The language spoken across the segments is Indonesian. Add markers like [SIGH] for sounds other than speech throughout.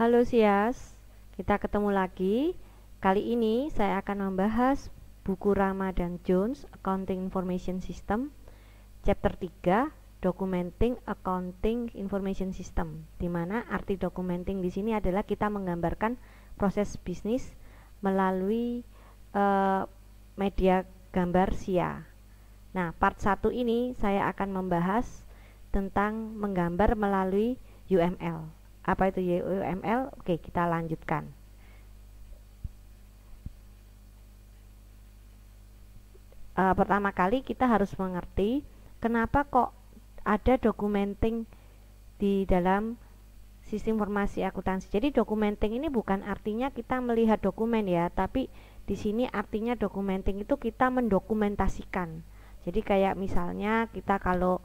Halo Sias, kita ketemu lagi. Kali ini saya akan membahas buku Rama dan Jones Accounting Information System chapter 3 Documenting Accounting Information System di mana arti documenting di sini adalah kita menggambarkan proses bisnis melalui uh, media gambar SIA. Nah, part 1 ini saya akan membahas tentang menggambar melalui UML apa itu YUML oke kita lanjutkan e, pertama kali kita harus mengerti kenapa kok ada documenting di dalam sistem informasi akuntansi. Jadi documenting ini bukan artinya kita melihat dokumen ya, tapi di sini artinya documenting itu kita mendokumentasikan. Jadi kayak misalnya kita kalau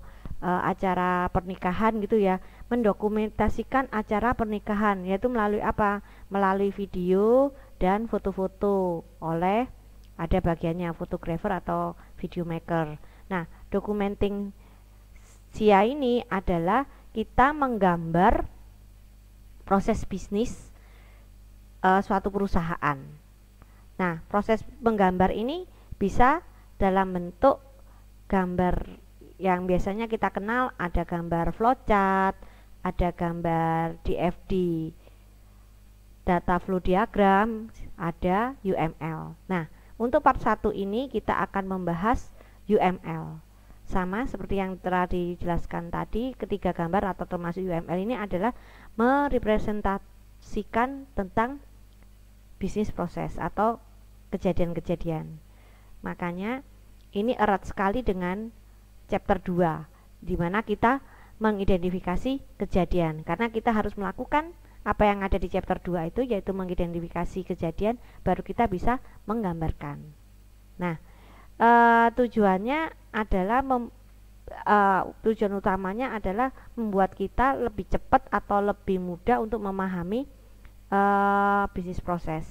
uh, acara pernikahan gitu ya mendokumentasikan acara pernikahan yaitu melalui apa melalui video dan foto-foto oleh ada bagiannya fotografer atau videomaker. nah documenting sia ini adalah kita menggambar proses bisnis uh, suatu perusahaan nah proses menggambar ini bisa dalam bentuk gambar yang biasanya kita kenal ada gambar flowchart, ada gambar DFD, data flow diagram, ada UML. Nah, untuk part 1 ini kita akan membahas UML. Sama seperti yang telah dijelaskan tadi, ketiga gambar atau termasuk UML ini adalah merepresentasikan tentang bisnis proses atau kejadian-kejadian. Makanya ini erat sekali dengan chapter 2 di mana kita mengidentifikasi kejadian karena kita harus melakukan apa yang ada di chapter 2 itu yaitu mengidentifikasi kejadian baru kita bisa menggambarkan. Nah, e, tujuannya adalah mem, e, tujuan utamanya adalah membuat kita lebih cepat atau lebih mudah untuk memahami e, bisnis proses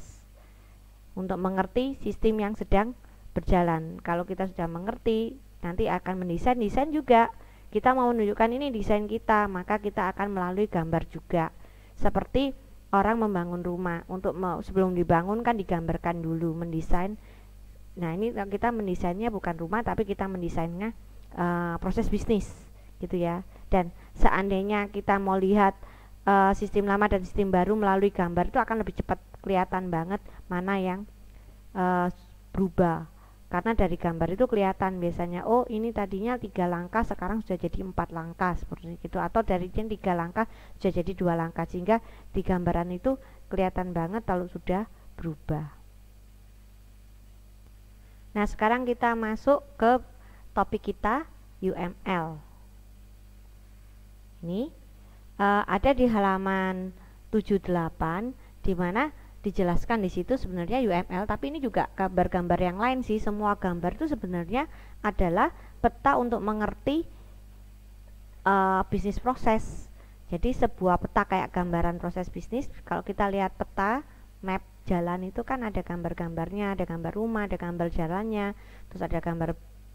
untuk mengerti sistem yang sedang berjalan. Kalau kita sudah mengerti nanti akan mendesain desain juga kita mau menunjukkan ini desain kita maka kita akan melalui gambar juga seperti orang membangun rumah untuk mau sebelum dibangun kan digambarkan dulu mendesain nah ini kita mendesainnya bukan rumah tapi kita mendesainnya uh, proses bisnis gitu ya dan seandainya kita mau lihat uh, sistem lama dan sistem baru melalui gambar itu akan lebih cepat kelihatan banget mana yang uh, berubah karena dari gambar itu kelihatan biasanya oh ini tadinya tiga langkah sekarang sudah jadi empat langkah seperti itu atau dari yang tiga langkah sudah jadi dua langkah sehingga di gambaran itu kelihatan banget kalau sudah berubah nah sekarang kita masuk ke topik kita UML ini eh, ada di halaman 78 di mana dijelaskan di situ sebenarnya UML tapi ini juga gambar-gambar yang lain sih semua gambar itu sebenarnya adalah peta untuk mengerti uh, bisnis proses jadi sebuah peta kayak gambaran proses bisnis kalau kita lihat peta map jalan itu kan ada gambar-gambarnya ada gambar rumah ada gambar jalannya terus ada gambar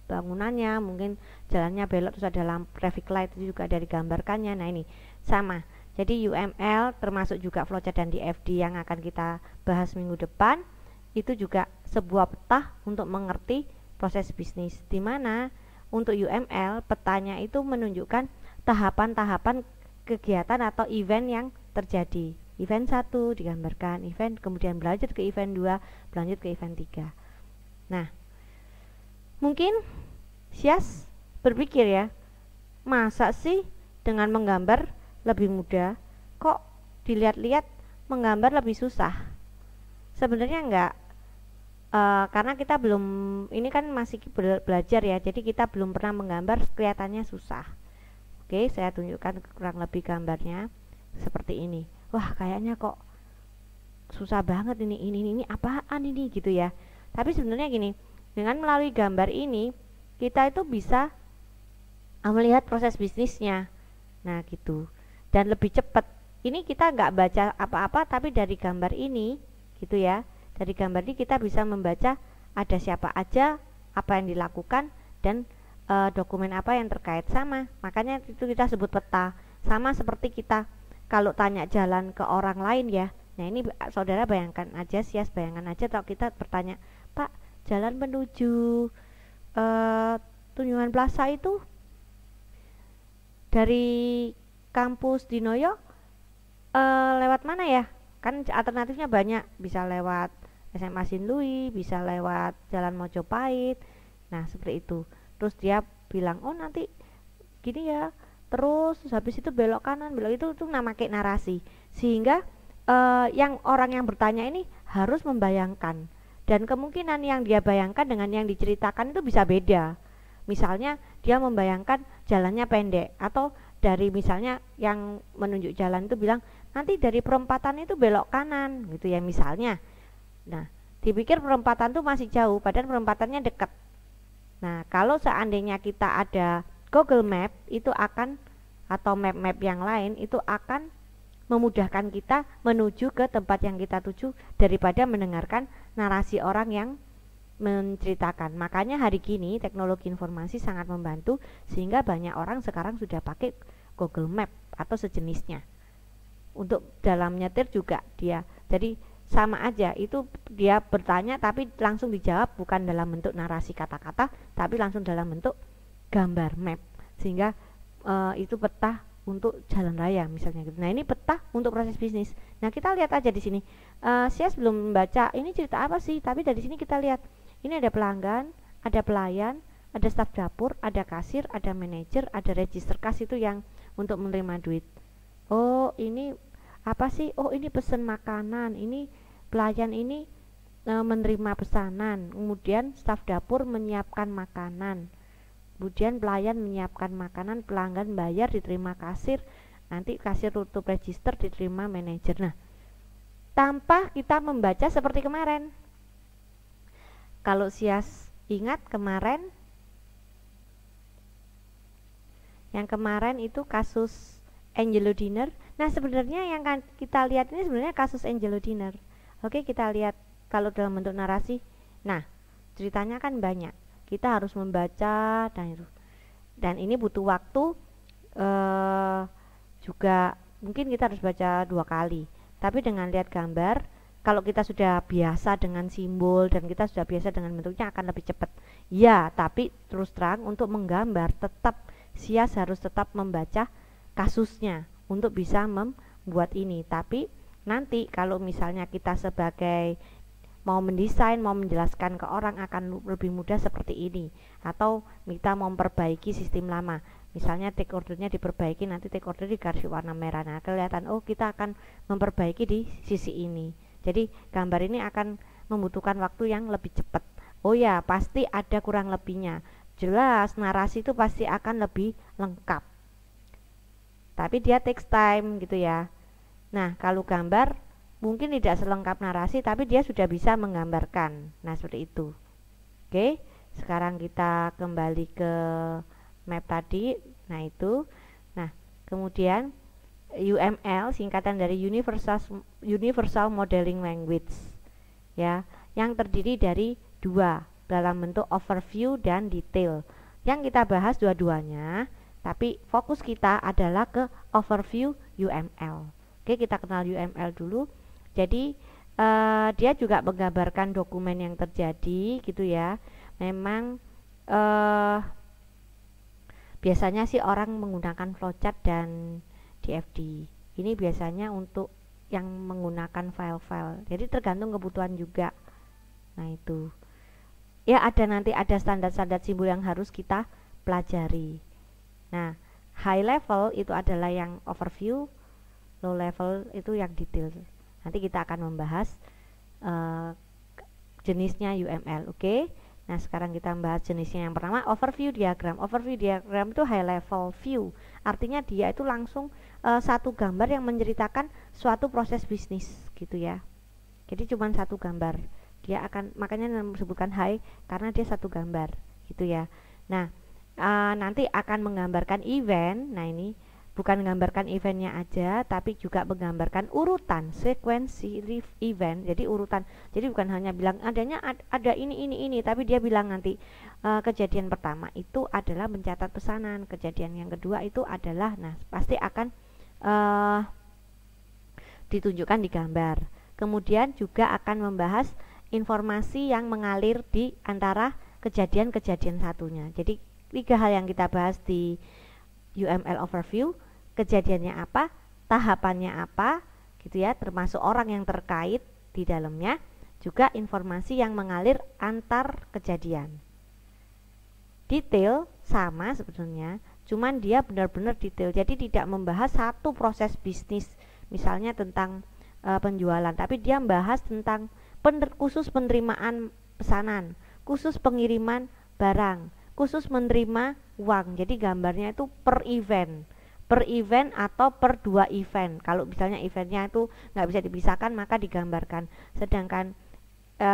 bangunannya mungkin jalannya belok terus ada lampu traffic light itu juga ada digambarkannya nah ini sama jadi UML termasuk juga flowchart dan DFD yang akan kita bahas minggu depan itu juga sebuah peta untuk mengerti proses bisnis di mana untuk UML petanya itu menunjukkan tahapan-tahapan kegiatan atau event yang terjadi. Event 1 digambarkan, event kemudian berlanjut ke event 2, berlanjut ke event 3. Nah, mungkin sias berpikir ya, masa sih dengan menggambar lebih mudah, kok dilihat-lihat menggambar lebih susah? Sebenarnya enggak, e, karena kita belum, ini kan masih belajar ya, jadi kita belum pernah menggambar, kelihatannya susah. Oke, saya tunjukkan kurang lebih gambarnya seperti ini. Wah, kayaknya kok susah banget ini, ini, ini, ini apaan ini gitu ya. Tapi sebenarnya gini, dengan melalui gambar ini, kita itu bisa melihat proses bisnisnya. Nah, gitu dan lebih cepat ini kita nggak baca apa-apa tapi dari gambar ini gitu ya dari gambar ini kita bisa membaca ada siapa aja apa yang dilakukan dan e, dokumen apa yang terkait sama makanya itu kita sebut peta sama seperti kita kalau tanya jalan ke orang lain ya nah ini saudara bayangkan aja sih bayangkan aja kalau kita bertanya pak jalan menuju e, Tunjungan Plaza itu dari kampus di Dinoyo e, eh, lewat mana ya? Kan alternatifnya banyak, bisa lewat SMA Sinlui, bisa lewat Jalan Mojopahit. Nah, seperti itu. Terus dia bilang, "Oh, nanti gini ya." Terus habis itu belok kanan, belok itu tuh nama kayak narasi. Sehingga e, yang orang yang bertanya ini harus membayangkan dan kemungkinan yang dia bayangkan dengan yang diceritakan itu bisa beda. Misalnya dia membayangkan jalannya pendek atau dari misalnya yang menunjuk jalan itu bilang nanti dari perempatan itu belok kanan gitu ya misalnya nah dipikir perempatan itu masih jauh padahal perempatannya dekat nah kalau seandainya kita ada Google Map itu akan atau map-map yang lain itu akan memudahkan kita menuju ke tempat yang kita tuju daripada mendengarkan narasi orang yang menceritakan. Makanya hari kini teknologi informasi sangat membantu sehingga banyak orang sekarang sudah pakai Google Map atau sejenisnya. Untuk dalam nyetir juga dia. Jadi sama aja itu dia bertanya tapi langsung dijawab bukan dalam bentuk narasi kata-kata tapi langsung dalam bentuk gambar map sehingga e, itu peta untuk jalan raya misalnya gitu. Nah ini peta untuk proses bisnis. Nah kita lihat aja di sini. Uh, belum membaca ini cerita apa sih, tapi dari sini kita lihat ini ada pelanggan, ada pelayan, ada staf dapur, ada kasir, ada manajer, ada register kas itu yang untuk menerima duit. Oh, ini apa sih? Oh, ini pesan makanan. Ini pelayan ini e, menerima pesanan. Kemudian staf dapur menyiapkan makanan. Kemudian pelayan menyiapkan makanan, pelanggan bayar diterima kasir. Nanti kasir tutup register diterima manajer. Nah, tanpa kita membaca seperti kemarin. Kalau Sias ingat kemarin yang kemarin itu kasus Angelo Dinner. Nah, sebenarnya yang kan kita lihat ini sebenarnya kasus Angelo Dinner. Oke, kita lihat kalau dalam bentuk narasi. Nah, ceritanya kan banyak. Kita harus membaca dan itu. Dan ini butuh waktu eh, juga mungkin kita harus baca dua kali. Tapi dengan lihat gambar kalau kita sudah biasa dengan simbol dan kita sudah biasa dengan bentuknya akan lebih cepat. Ya, tapi terus terang untuk menggambar tetap sias harus tetap membaca kasusnya untuk bisa membuat ini. Tapi nanti kalau misalnya kita sebagai mau mendesain, mau menjelaskan ke orang akan lebih mudah seperti ini atau kita mau memperbaiki sistem lama. Misalnya take ordernya diperbaiki nanti take order dikasih warna merah. Nah, kelihatan oh kita akan memperbaiki di sisi ini. Jadi gambar ini akan membutuhkan waktu yang lebih cepat. Oh ya, pasti ada kurang lebihnya. Jelas narasi itu pasti akan lebih lengkap. Tapi dia takes time gitu ya. Nah, kalau gambar mungkin tidak selengkap narasi tapi dia sudah bisa menggambarkan. Nah, seperti itu. Oke, sekarang kita kembali ke map tadi. Nah, itu. Nah, kemudian UML singkatan dari Universal Universal Modeling Language ya yang terdiri dari dua dalam bentuk overview dan detail yang kita bahas dua-duanya tapi fokus kita adalah ke overview UML oke kita kenal UML dulu jadi uh, dia juga menggambarkan dokumen yang terjadi gitu ya memang uh, biasanya sih orang menggunakan flowchart dan CFD. Ini biasanya untuk yang menggunakan file-file. Jadi tergantung kebutuhan juga. Nah, itu. Ya, ada nanti ada standar-standar simbol yang harus kita pelajari. Nah, high level itu adalah yang overview, low level itu yang detail. Nanti kita akan membahas uh, jenisnya UML, oke? Okay? Nah, sekarang kita membahas jenisnya yang pertama overview diagram. Overview diagram itu high level view. Artinya dia itu langsung uh, satu gambar yang menceritakan suatu proses bisnis gitu ya jadi cuma satu gambar dia akan makanya disebutkan high karena dia satu gambar gitu ya nah uh, nanti akan menggambarkan event nah ini bukan menggambarkan eventnya aja tapi juga menggambarkan urutan sekuensi event jadi urutan jadi bukan hanya bilang adanya ad, ada ini ini ini tapi dia bilang nanti e, kejadian pertama itu adalah mencatat pesanan kejadian yang kedua itu adalah nah pasti akan uh, ditunjukkan di gambar. Kemudian juga akan membahas informasi yang mengalir di antara kejadian-kejadian satunya. Jadi tiga hal yang kita bahas di UML overview, kejadiannya apa, tahapannya apa, gitu ya, termasuk orang yang terkait di dalamnya, juga informasi yang mengalir antar kejadian. Detail sama sebenarnya, cuman dia benar-benar detail jadi tidak membahas satu proses bisnis misalnya tentang e, penjualan tapi dia membahas tentang pener, khusus penerimaan pesanan khusus pengiriman barang khusus menerima uang jadi gambarnya itu per event per event atau per dua event kalau misalnya eventnya itu nggak bisa dipisahkan maka digambarkan sedangkan e,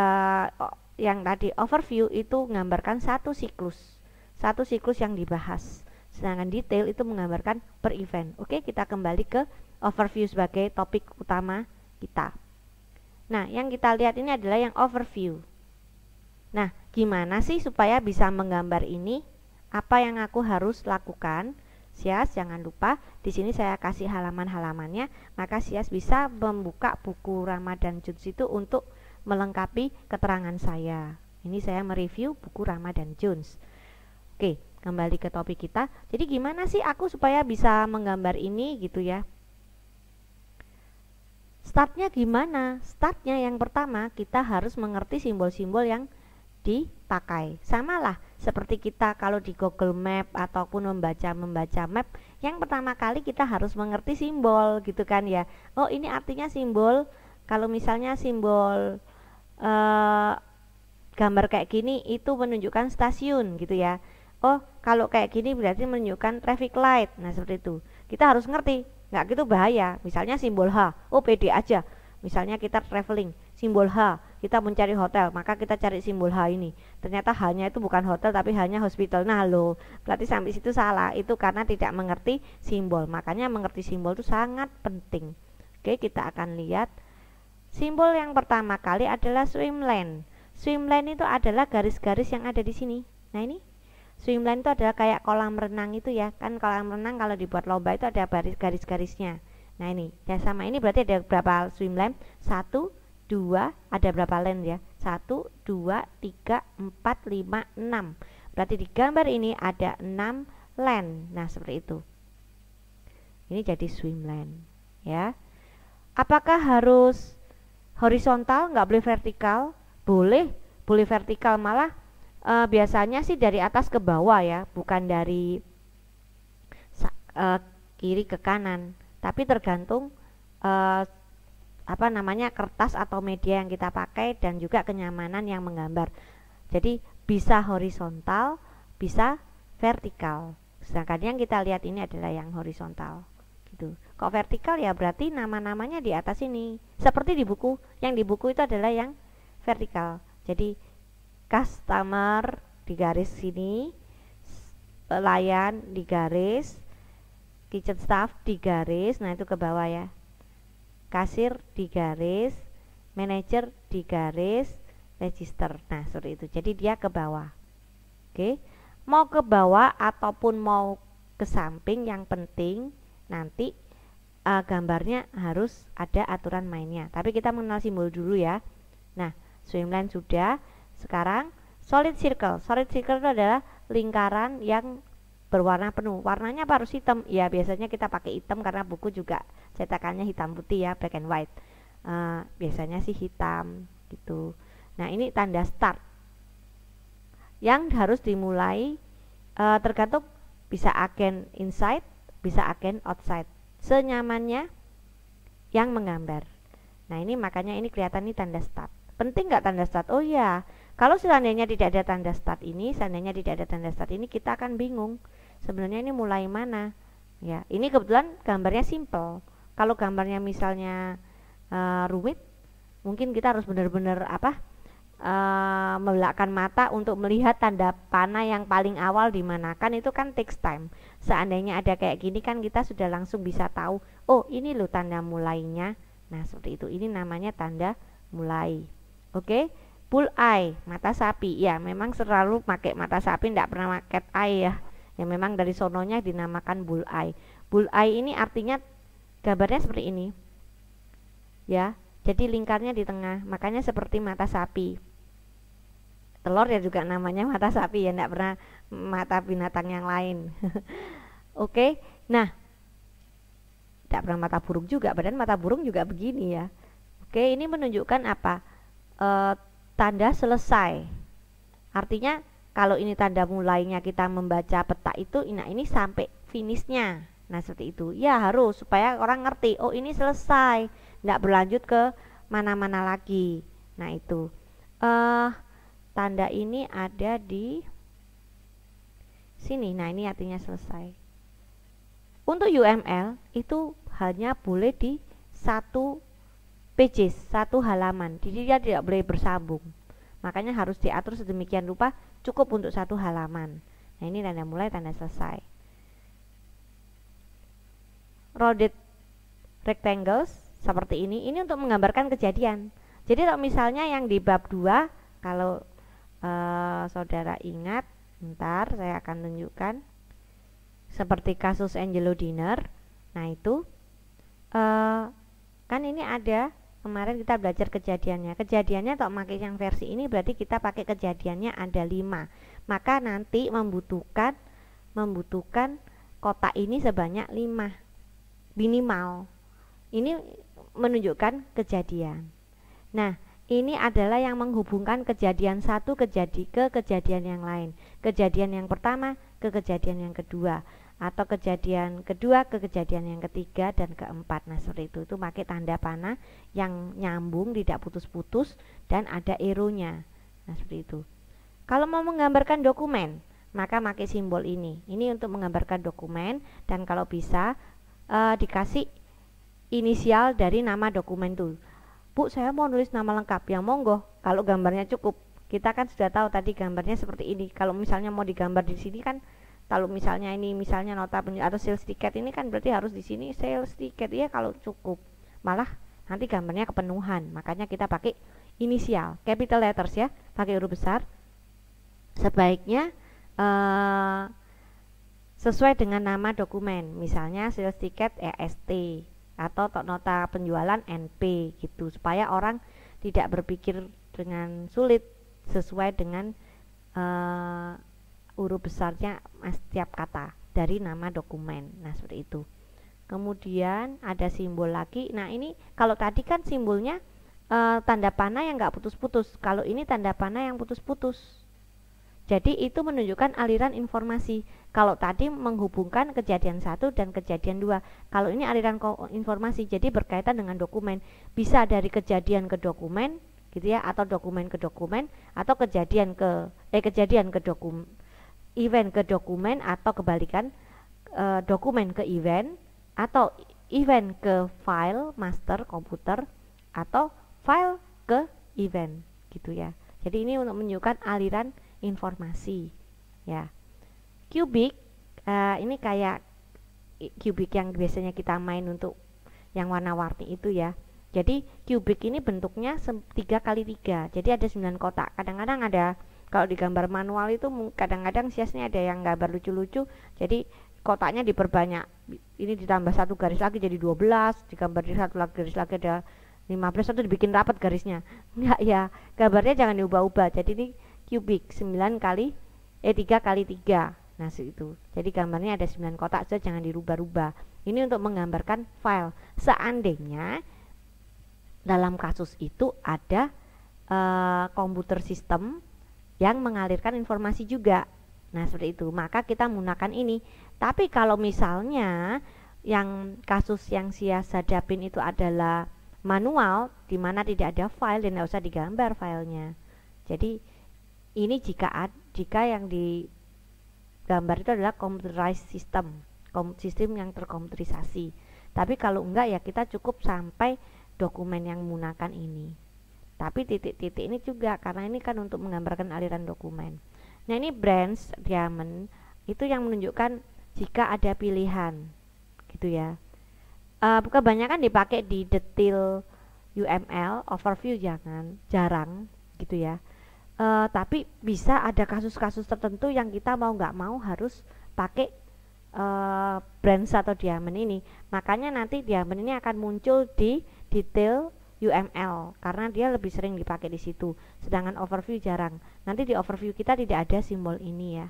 yang tadi overview itu menggambarkan satu siklus satu siklus yang dibahas Sedangkan detail itu menggambarkan per event. Oke, kita kembali ke overview sebagai topik utama kita. Nah, yang kita lihat ini adalah yang overview. Nah, gimana sih supaya bisa menggambar ini? Apa yang aku harus lakukan? Sias, jangan lupa di sini saya kasih halaman-halamannya, maka Sias bisa membuka buku Ramadan Jones itu untuk melengkapi keterangan saya. Ini saya mereview buku Ramadan Jones. Oke, kembali ke topik kita. Jadi gimana sih aku supaya bisa menggambar ini gitu ya? Startnya gimana? Startnya yang pertama kita harus mengerti simbol-simbol yang dipakai. sama lah seperti kita kalau di Google Map ataupun membaca membaca map, yang pertama kali kita harus mengerti simbol gitu kan ya. Oh, ini artinya simbol kalau misalnya simbol eh, gambar kayak gini itu menunjukkan stasiun gitu ya. Oh, kalau kayak gini berarti menunjukkan traffic light nah seperti itu kita harus ngerti nggak gitu bahaya misalnya simbol H oh PD aja misalnya kita traveling simbol H kita mencari hotel maka kita cari simbol H ini ternyata hanya itu bukan hotel tapi hanya hospital nah lo berarti sampai situ salah itu karena tidak mengerti simbol makanya mengerti simbol itu sangat penting oke kita akan lihat simbol yang pertama kali adalah swim lane swim lane itu adalah garis-garis yang ada di sini nah ini Swimline itu adalah kayak kolam renang itu ya. Kan kolam renang kalau dibuat lomba itu ada baris garis-garisnya. Nah, ini. Ya sama ini berarti ada berapa swimline? Satu, dua, ada berapa lane ya? Satu, dua, tiga, empat, lima, enam. Berarti di gambar ini ada enam lane. Nah, seperti itu. Ini jadi swimline ya. Apakah harus horizontal nggak boleh vertikal? Boleh, boleh vertikal malah uh, biasanya sih dari atas ke bawah ya bukan dari uh, kiri ke kanan tapi tergantung uh, apa namanya kertas atau media yang kita pakai dan juga kenyamanan yang menggambar jadi bisa horizontal bisa vertikal sedangkan yang kita lihat ini adalah yang horizontal gitu kok vertikal ya berarti nama-namanya di atas ini seperti di buku yang di buku itu adalah yang vertikal jadi customer di garis sini pelayan di garis kitchen staff di garis nah itu ke bawah ya kasir di garis manager di garis register nah seperti itu jadi dia ke bawah oke mau ke bawah ataupun mau ke samping yang penting nanti uh, gambarnya harus ada aturan mainnya tapi kita mengenal simbol dulu ya nah swimline sudah sekarang solid circle. Solid circle itu adalah lingkaran yang berwarna penuh. Warnanya apa harus hitam? Ya biasanya kita pakai hitam karena buku juga cetakannya hitam putih ya, black and white. Uh, biasanya sih hitam gitu. Nah ini tanda start yang harus dimulai uh, tergantung bisa agen inside, bisa agen outside. Senyamannya yang menggambar. Nah ini makanya ini kelihatan ini tanda start. Penting nggak tanda start? Oh ya, kalau seandainya tidak ada tanda start ini, seandainya tidak ada tanda start ini, kita akan bingung sebenarnya ini mulai mana. Ya, ini kebetulan gambarnya simple. Kalau gambarnya misalnya e, rumit, mungkin kita harus benar-benar apa? E, eh, Melakukan mata untuk melihat tanda panah yang paling awal di mana kan itu kan takes time. Seandainya ada kayak gini kan kita sudah langsung bisa tahu, oh ini loh tanda mulainya. Nah, seperti itu. Ini namanya tanda mulai. Oke. Okay? bull eye mata sapi ya memang selalu pakai mata sapi tidak pernah pakai eye ya ya memang dari sononya dinamakan bull eye bull eye ini artinya gambarnya seperti ini ya jadi lingkarnya di tengah makanya seperti mata sapi telur ya juga namanya mata sapi ya tidak pernah mata binatang yang lain [LAUGHS] oke okay? nah tidak pernah mata burung juga badan mata burung juga begini ya oke okay, ini menunjukkan apa e, tanda selesai. Artinya kalau ini tanda mulainya kita membaca peta itu, nah ini sampai finishnya. Nah seperti itu, ya harus supaya orang ngerti, oh ini selesai, tidak berlanjut ke mana-mana lagi. Nah itu, uh, tanda ini ada di sini. Nah ini artinya selesai. Untuk UML itu hanya boleh di satu pages satu halaman jadi dia tidak boleh bersambung makanya harus diatur sedemikian rupa cukup untuk satu halaman nah ini tanda mulai tanda selesai rounded rectangles seperti ini ini untuk menggambarkan kejadian jadi kalau misalnya yang di bab 2 kalau e, saudara ingat ntar saya akan tunjukkan seperti kasus Angelo Dinner nah itu e, kan ini ada kemarin kita belajar kejadiannya kejadiannya atau pakai yang versi ini berarti kita pakai kejadiannya ada 5 maka nanti membutuhkan membutuhkan kotak ini sebanyak 5 minimal ini menunjukkan kejadian nah ini adalah yang menghubungkan kejadian satu kejadi ke kejadian yang lain kejadian yang pertama ke kejadian yang kedua atau kejadian kedua ke kejadian yang ketiga dan keempat nah seperti itu itu pakai tanda panah yang nyambung tidak putus-putus dan ada eronya nah seperti itu kalau mau menggambarkan dokumen maka pakai simbol ini ini untuk menggambarkan dokumen dan kalau bisa e, dikasih inisial dari nama dokumen tuh bu saya mau nulis nama lengkap yang monggo kalau gambarnya cukup kita kan sudah tahu tadi gambarnya seperti ini kalau misalnya mau digambar di sini kan kalau misalnya ini misalnya nota atau sales tiket ini kan berarti harus di sini sales tiket ya kalau cukup malah nanti gambarnya kepenuhan makanya kita pakai inisial capital letters ya pakai huruf besar sebaiknya uh, sesuai dengan nama dokumen misalnya sales tiket EST atau nota penjualan NP gitu supaya orang tidak berpikir dengan sulit sesuai dengan uh, huruf besarnya setiap kata dari nama dokumen. Nah, seperti itu. Kemudian ada simbol lagi. Nah, ini kalau tadi kan simbolnya e, tanda panah yang nggak putus-putus. Kalau ini tanda panah yang putus-putus. Jadi itu menunjukkan aliran informasi. Kalau tadi menghubungkan kejadian satu dan kejadian dua, kalau ini aliran informasi, jadi berkaitan dengan dokumen. Bisa dari kejadian ke dokumen, gitu ya, atau dokumen ke dokumen, atau kejadian ke eh kejadian ke dokumen event ke dokumen atau kebalikan e, dokumen ke event atau event ke file master komputer atau file ke event gitu ya. Jadi ini untuk menunjukkan aliran informasi ya. Cubic e, ini kayak cubic yang biasanya kita main untuk yang warna-warni itu ya. Jadi cubic ini bentuknya 3 kali 3 Jadi ada 9 kotak. Kadang-kadang ada kalau di gambar manual itu kadang-kadang siasnya ada yang gambar lucu-lucu jadi kotaknya diperbanyak ini ditambah satu garis lagi jadi 12 digambar di satu lagi garis lagi ada 15 itu dibikin rapat garisnya enggak ya gambarnya jangan diubah-ubah jadi ini kubik 9 kali eh 3 kali 3 nah itu jadi gambarnya ada 9 kotak saja jangan dirubah-rubah ini untuk menggambarkan file seandainya dalam kasus itu ada uh, komputer sistem yang mengalirkan informasi juga. Nah, seperti itu. Maka kita menggunakan ini. Tapi kalau misalnya yang kasus yang sia sadapin itu adalah manual di mana tidak ada file dan tidak usah digambar filenya. Jadi ini jika jika yang digambar itu adalah computerized system, sistem yang terkomputerisasi. Tapi kalau enggak ya kita cukup sampai dokumen yang menggunakan ini. Tapi titik-titik ini juga karena ini kan untuk menggambarkan aliran dokumen. Nah, ini brands diamond itu yang menunjukkan jika ada pilihan. Gitu ya. Uh, kan dipakai di detail UML, overview jangan, jarang gitu ya. Uh, tapi bisa ada kasus-kasus tertentu yang kita mau nggak mau harus pakai uh, eh, branch atau diamond ini. Makanya nanti diamond ini akan muncul di detail UML karena dia lebih sering dipakai di situ. Sedangkan overview jarang. Nanti di overview kita tidak ada simbol ini ya.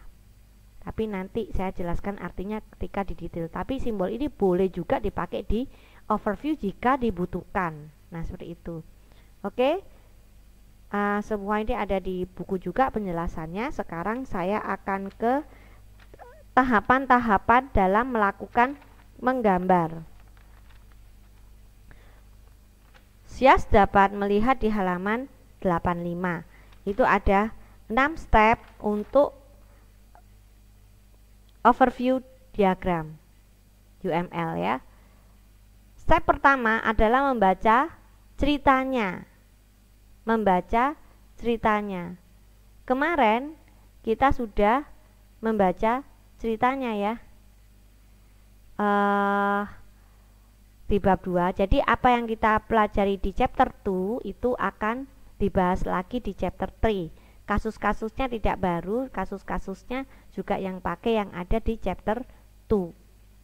Tapi nanti saya jelaskan artinya ketika di detail. Tapi simbol ini boleh juga dipakai di overview jika dibutuhkan. Nah, seperti itu. Oke. Uh, semua ini ada di buku juga penjelasannya. Sekarang saya akan ke tahapan-tahapan dalam melakukan menggambar. Sias dapat melihat di halaman 85. Itu ada 6 step untuk overview diagram UML ya. Step pertama adalah membaca ceritanya. Membaca ceritanya. Kemarin kita sudah membaca ceritanya ya. Uh, di bab 2. Jadi apa yang kita pelajari di chapter 2 itu akan dibahas lagi di chapter 3. Kasus-kasusnya tidak baru, kasus-kasusnya juga yang pakai yang ada di chapter 2.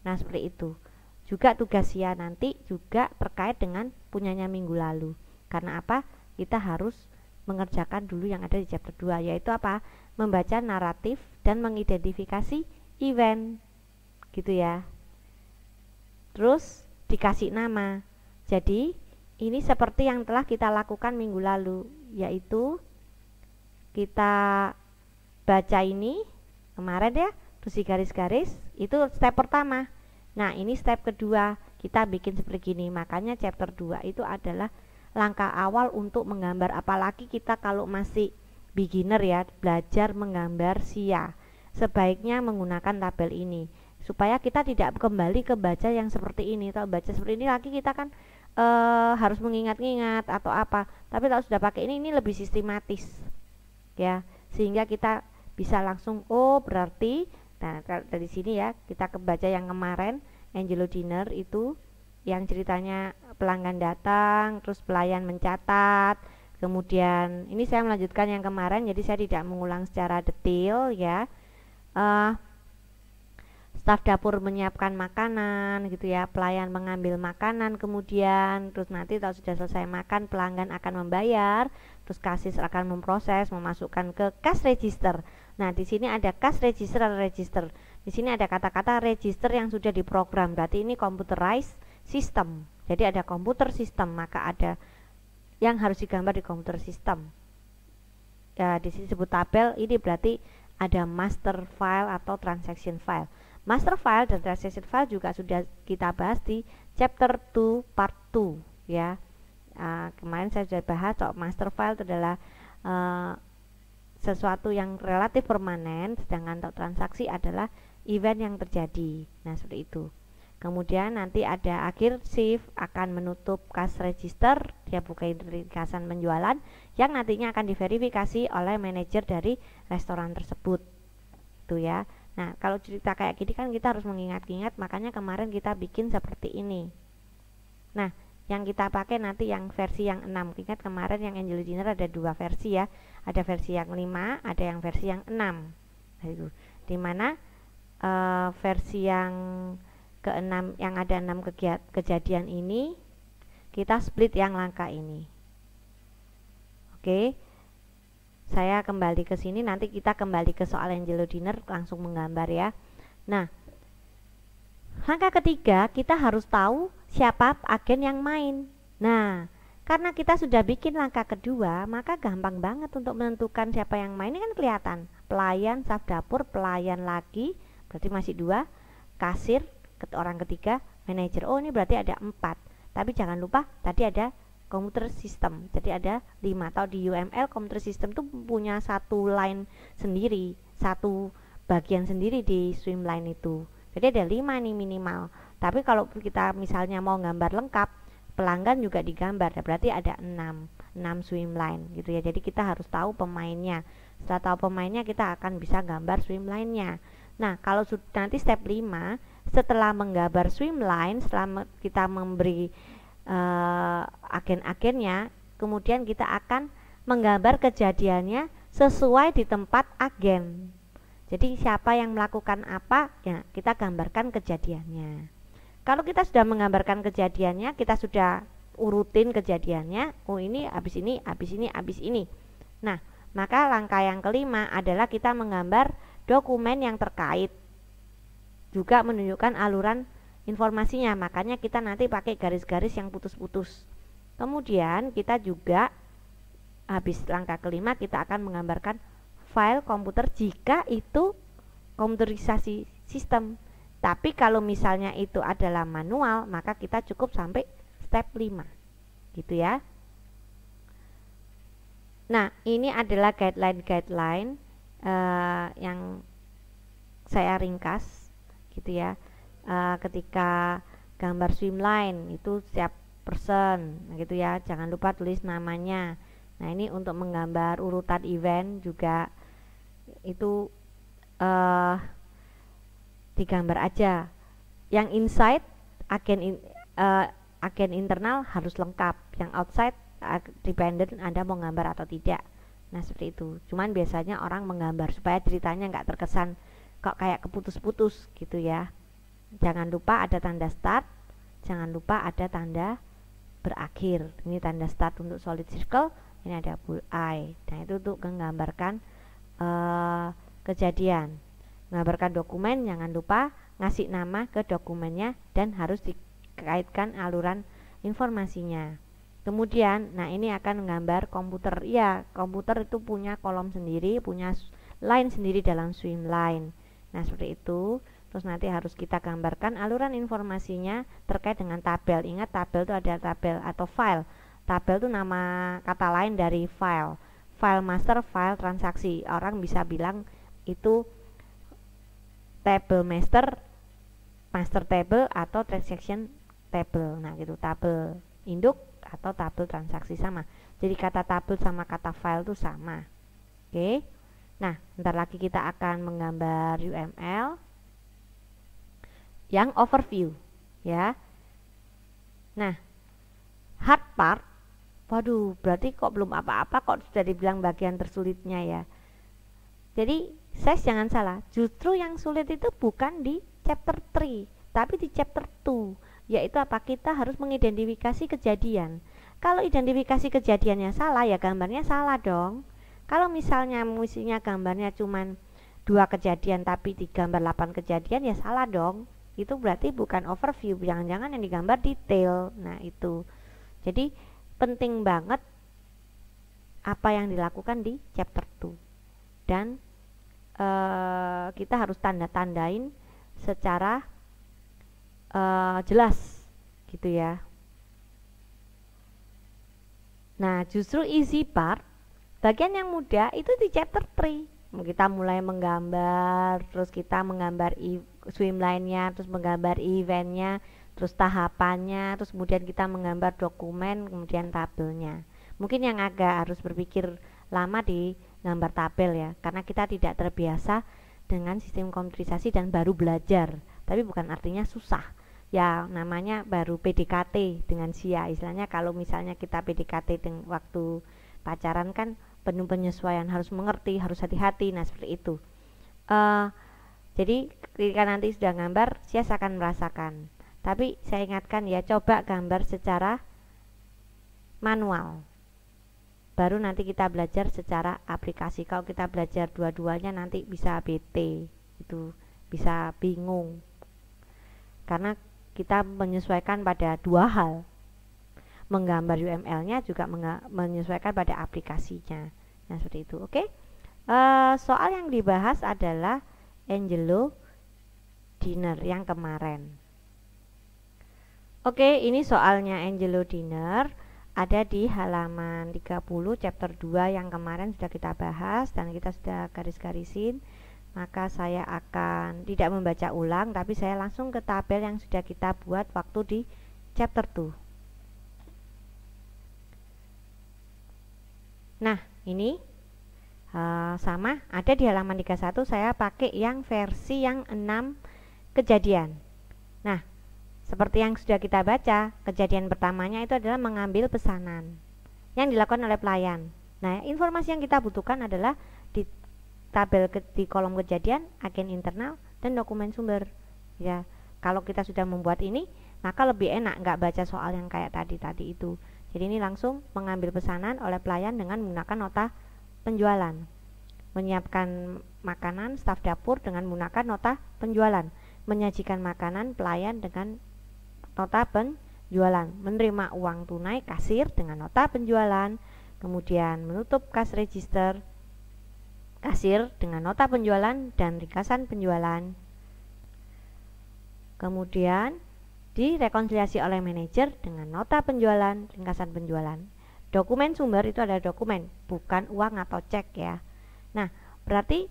Nah, seperti itu. Juga tugasnya nanti juga terkait dengan punyanya minggu lalu. Karena apa? Kita harus mengerjakan dulu yang ada di chapter 2 yaitu apa? Membaca naratif dan mengidentifikasi event. Gitu ya. Terus dikasih nama. Jadi, ini seperti yang telah kita lakukan minggu lalu, yaitu kita baca ini kemarin ya, terus garis-garis, itu step pertama. Nah, ini step kedua, kita bikin seperti gini. Makanya chapter 2 itu adalah langkah awal untuk menggambar apalagi kita kalau masih beginner ya, belajar menggambar sia. Sebaiknya menggunakan tabel ini supaya kita tidak kembali ke baca yang seperti ini atau baca seperti ini lagi kita kan e, harus mengingat-ingat atau apa tapi kalau sudah pakai ini ini lebih sistematis ya sehingga kita bisa langsung oh berarti nah dari sini ya kita kebaca yang kemarin Angelo Dinner itu yang ceritanya pelanggan datang terus pelayan mencatat kemudian ini saya melanjutkan yang kemarin jadi saya tidak mengulang secara detail ya uh, staf dapur menyiapkan makanan gitu ya pelayan mengambil makanan kemudian terus nanti kalau sudah selesai makan pelanggan akan membayar terus kasir akan memproses memasukkan ke kas register nah di sini ada kas register dan register di sini ada kata-kata register yang sudah diprogram berarti ini computerized system jadi ada komputer sistem maka ada yang harus digambar di komputer sistem ya di sini disebut tabel ini berarti ada master file atau transaction file Master file dan transaction file juga sudah kita bahas di chapter 2 part 2 ya. Uh, kemarin saya sudah bahas so master file itu adalah uh, sesuatu yang relatif permanen sedangkan untuk transaksi adalah event yang terjadi. Nah, seperti itu. Kemudian nanti ada akhir shift akan menutup kas register, dia buka ringkasan penjualan yang nantinya akan diverifikasi oleh manajer dari restoran tersebut. Itu ya. Nah, kalau cerita kayak gini kan kita harus mengingat-ingat, makanya kemarin kita bikin seperti ini. Nah, yang kita pakai nanti yang versi yang 6. Ingat kemarin yang Angel Dinner ada dua versi ya. Ada versi yang 5, ada yang versi yang 6. Nah, itu. Dimana e, eh, versi yang ke-6 yang ada 6 kejadian ini kita split yang langkah ini. Oke saya kembali ke sini nanti kita kembali ke soal Angelo Dinner langsung menggambar ya nah langkah ketiga kita harus tahu siapa agen yang main nah karena kita sudah bikin langkah kedua maka gampang banget untuk menentukan siapa yang main ini kan kelihatan pelayan staf dapur pelayan lagi berarti masih dua kasir orang ketiga manajer oh ini berarti ada empat tapi jangan lupa tadi ada komputer sistem Jadi ada lima. atau di UML komputer sistem itu punya satu line sendiri, satu bagian sendiri di streamline itu. Jadi ada lima nih minimal. Tapi kalau kita misalnya mau gambar lengkap, pelanggan juga digambar. Nah, berarti ada enam 6 swimline gitu ya. Jadi kita harus tahu pemainnya. Setelah tahu pemainnya kita akan bisa gambar swimline-nya. Nah, kalau nanti step 5 setelah menggambar swimline, setelah kita memberi uh, agen-agennya, kemudian kita akan menggambar kejadiannya sesuai di tempat agen. Jadi siapa yang melakukan apa, ya kita gambarkan kejadiannya. Kalau kita sudah menggambarkan kejadiannya, kita sudah urutin kejadiannya. Oh ini, habis ini, habis ini, habis ini. Nah, maka langkah yang kelima adalah kita menggambar dokumen yang terkait. Juga menunjukkan aluran informasinya makanya kita nanti pakai garis-garis yang putus-putus kemudian kita juga habis langkah kelima kita akan menggambarkan file komputer jika itu komputerisasi sistem tapi kalau misalnya itu adalah manual maka kita cukup sampai step 5 gitu ya nah ini adalah guideline-guideline uh, yang saya ringkas gitu ya uh, ketika gambar swimline itu setiap person nah gitu ya jangan lupa tulis namanya nah ini untuk menggambar urutan event juga itu uh, digambar aja yang inside agen in, uh, agen internal harus lengkap yang outside dependent anda mau gambar atau tidak nah seperti itu cuman biasanya orang menggambar supaya ceritanya nggak terkesan kok kayak keputus-putus gitu ya Jangan lupa ada tanda start, jangan lupa ada tanda berakhir. Ini tanda start untuk solid circle, ini ada bullseye. dan nah, itu untuk menggambarkan uh, kejadian. Menggambarkan dokumen jangan lupa ngasih nama ke dokumennya dan harus dikaitkan aluran informasinya. Kemudian, nah ini akan menggambar komputer. Ya, komputer itu punya kolom sendiri, punya line sendiri dalam swim line. Nah, seperti itu terus nanti harus kita gambarkan aluran informasinya terkait dengan tabel ingat tabel itu ada tabel atau file tabel itu nama kata lain dari file file master file transaksi orang bisa bilang itu table master master table atau transaction table nah gitu tabel induk atau tabel transaksi sama jadi kata tabel sama kata file itu sama oke okay. nah bentar lagi kita akan menggambar UML yang overview ya. Nah, hard part, waduh berarti kok belum apa-apa kok sudah dibilang bagian tersulitnya ya. Jadi saya jangan salah, justru yang sulit itu bukan di chapter 3, tapi di chapter 2, yaitu apa kita harus mengidentifikasi kejadian. Kalau identifikasi kejadiannya salah ya gambarnya salah dong. Kalau misalnya musinya gambarnya cuman dua kejadian tapi digambar 8 kejadian ya salah dong itu berarti bukan overview jangan-jangan yang digambar detail nah itu jadi penting banget apa yang dilakukan di chapter 2 dan e, kita harus tanda-tandain secara e, jelas gitu ya nah justru easy part bagian yang mudah itu di chapter 3 kita mulai menggambar terus kita menggambar swimline-nya, terus menggambar eventnya, terus tahapannya, terus kemudian kita menggambar dokumen, kemudian tabelnya. Mungkin yang agak harus berpikir lama di gambar tabel ya, karena kita tidak terbiasa dengan sistem komputerisasi dan baru belajar. Tapi bukan artinya susah ya namanya baru PDKT dengan sia istilahnya kalau misalnya kita PDKT dengan waktu pacaran kan penuh penyesuaian harus mengerti harus hati-hati nah seperti itu uh, jadi Ketika nanti sudah gambar, Sias akan merasakan. Tapi saya ingatkan ya, coba gambar secara manual. Baru nanti kita belajar secara aplikasi. Kalau kita belajar dua-duanya nanti bisa BT, itu bisa bingung. Karena kita menyesuaikan pada dua hal. Menggambar UML-nya juga menyesuaikan pada aplikasinya. Nah, seperti itu. Oke. Okay? Eh, soal yang dibahas adalah Angelo Dinner yang kemarin. Oke, ini soalnya Angelo Dinner ada di halaman 30 chapter 2 yang kemarin sudah kita bahas dan kita sudah garis-garisin. Maka saya akan tidak membaca ulang tapi saya langsung ke tabel yang sudah kita buat waktu di chapter 2. Nah, ini eh, sama ada di halaman 31 saya pakai yang versi yang 6 kejadian. Nah, seperti yang sudah kita baca, kejadian pertamanya itu adalah mengambil pesanan yang dilakukan oleh pelayan. Nah, informasi yang kita butuhkan adalah di tabel ke, di kolom kejadian, agen internal, dan dokumen sumber. Ya, kalau kita sudah membuat ini, maka lebih enak nggak baca soal yang kayak tadi tadi itu. Jadi ini langsung mengambil pesanan oleh pelayan dengan menggunakan nota penjualan. Menyiapkan makanan staf dapur dengan menggunakan nota penjualan menyajikan makanan pelayan dengan nota penjualan, menerima uang tunai kasir dengan nota penjualan, kemudian menutup kas register kasir dengan nota penjualan dan ringkasan penjualan. Kemudian direkonsiliasi oleh manajer dengan nota penjualan, ringkasan penjualan. Dokumen sumber itu adalah dokumen, bukan uang atau cek ya. Nah, berarti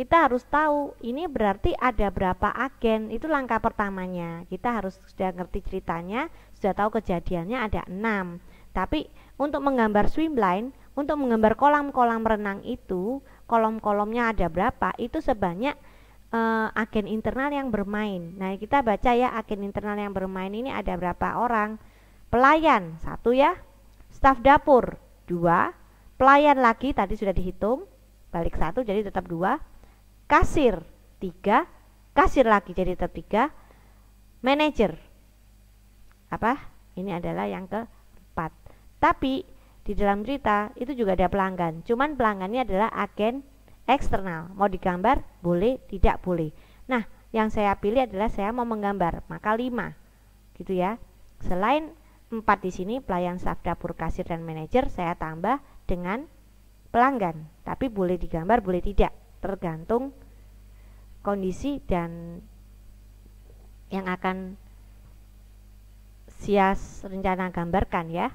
kita harus tahu ini berarti ada berapa agen itu langkah pertamanya kita harus sudah ngerti ceritanya sudah tahu kejadiannya ada enam tapi untuk menggambar swimline untuk menggambar kolam-kolam renang itu kolom-kolomnya ada berapa itu sebanyak uh, agen internal yang bermain nah kita baca ya agen internal yang bermain ini ada berapa orang pelayan satu ya staf dapur dua pelayan lagi tadi sudah dihitung balik satu jadi tetap dua kasir tiga kasir lagi jadi tetap 3, manager Apa? Ini adalah yang keempat. Tapi di dalam cerita itu juga ada pelanggan. Cuman pelanggannya adalah agen eksternal. Mau digambar boleh, tidak boleh. Nah, yang saya pilih adalah saya mau menggambar, maka lima Gitu ya. Selain empat di sini pelayan staf dapur, kasir dan manajer saya tambah dengan pelanggan. Tapi boleh digambar, boleh tidak, tergantung kondisi dan yang akan sias rencana gambarkan ya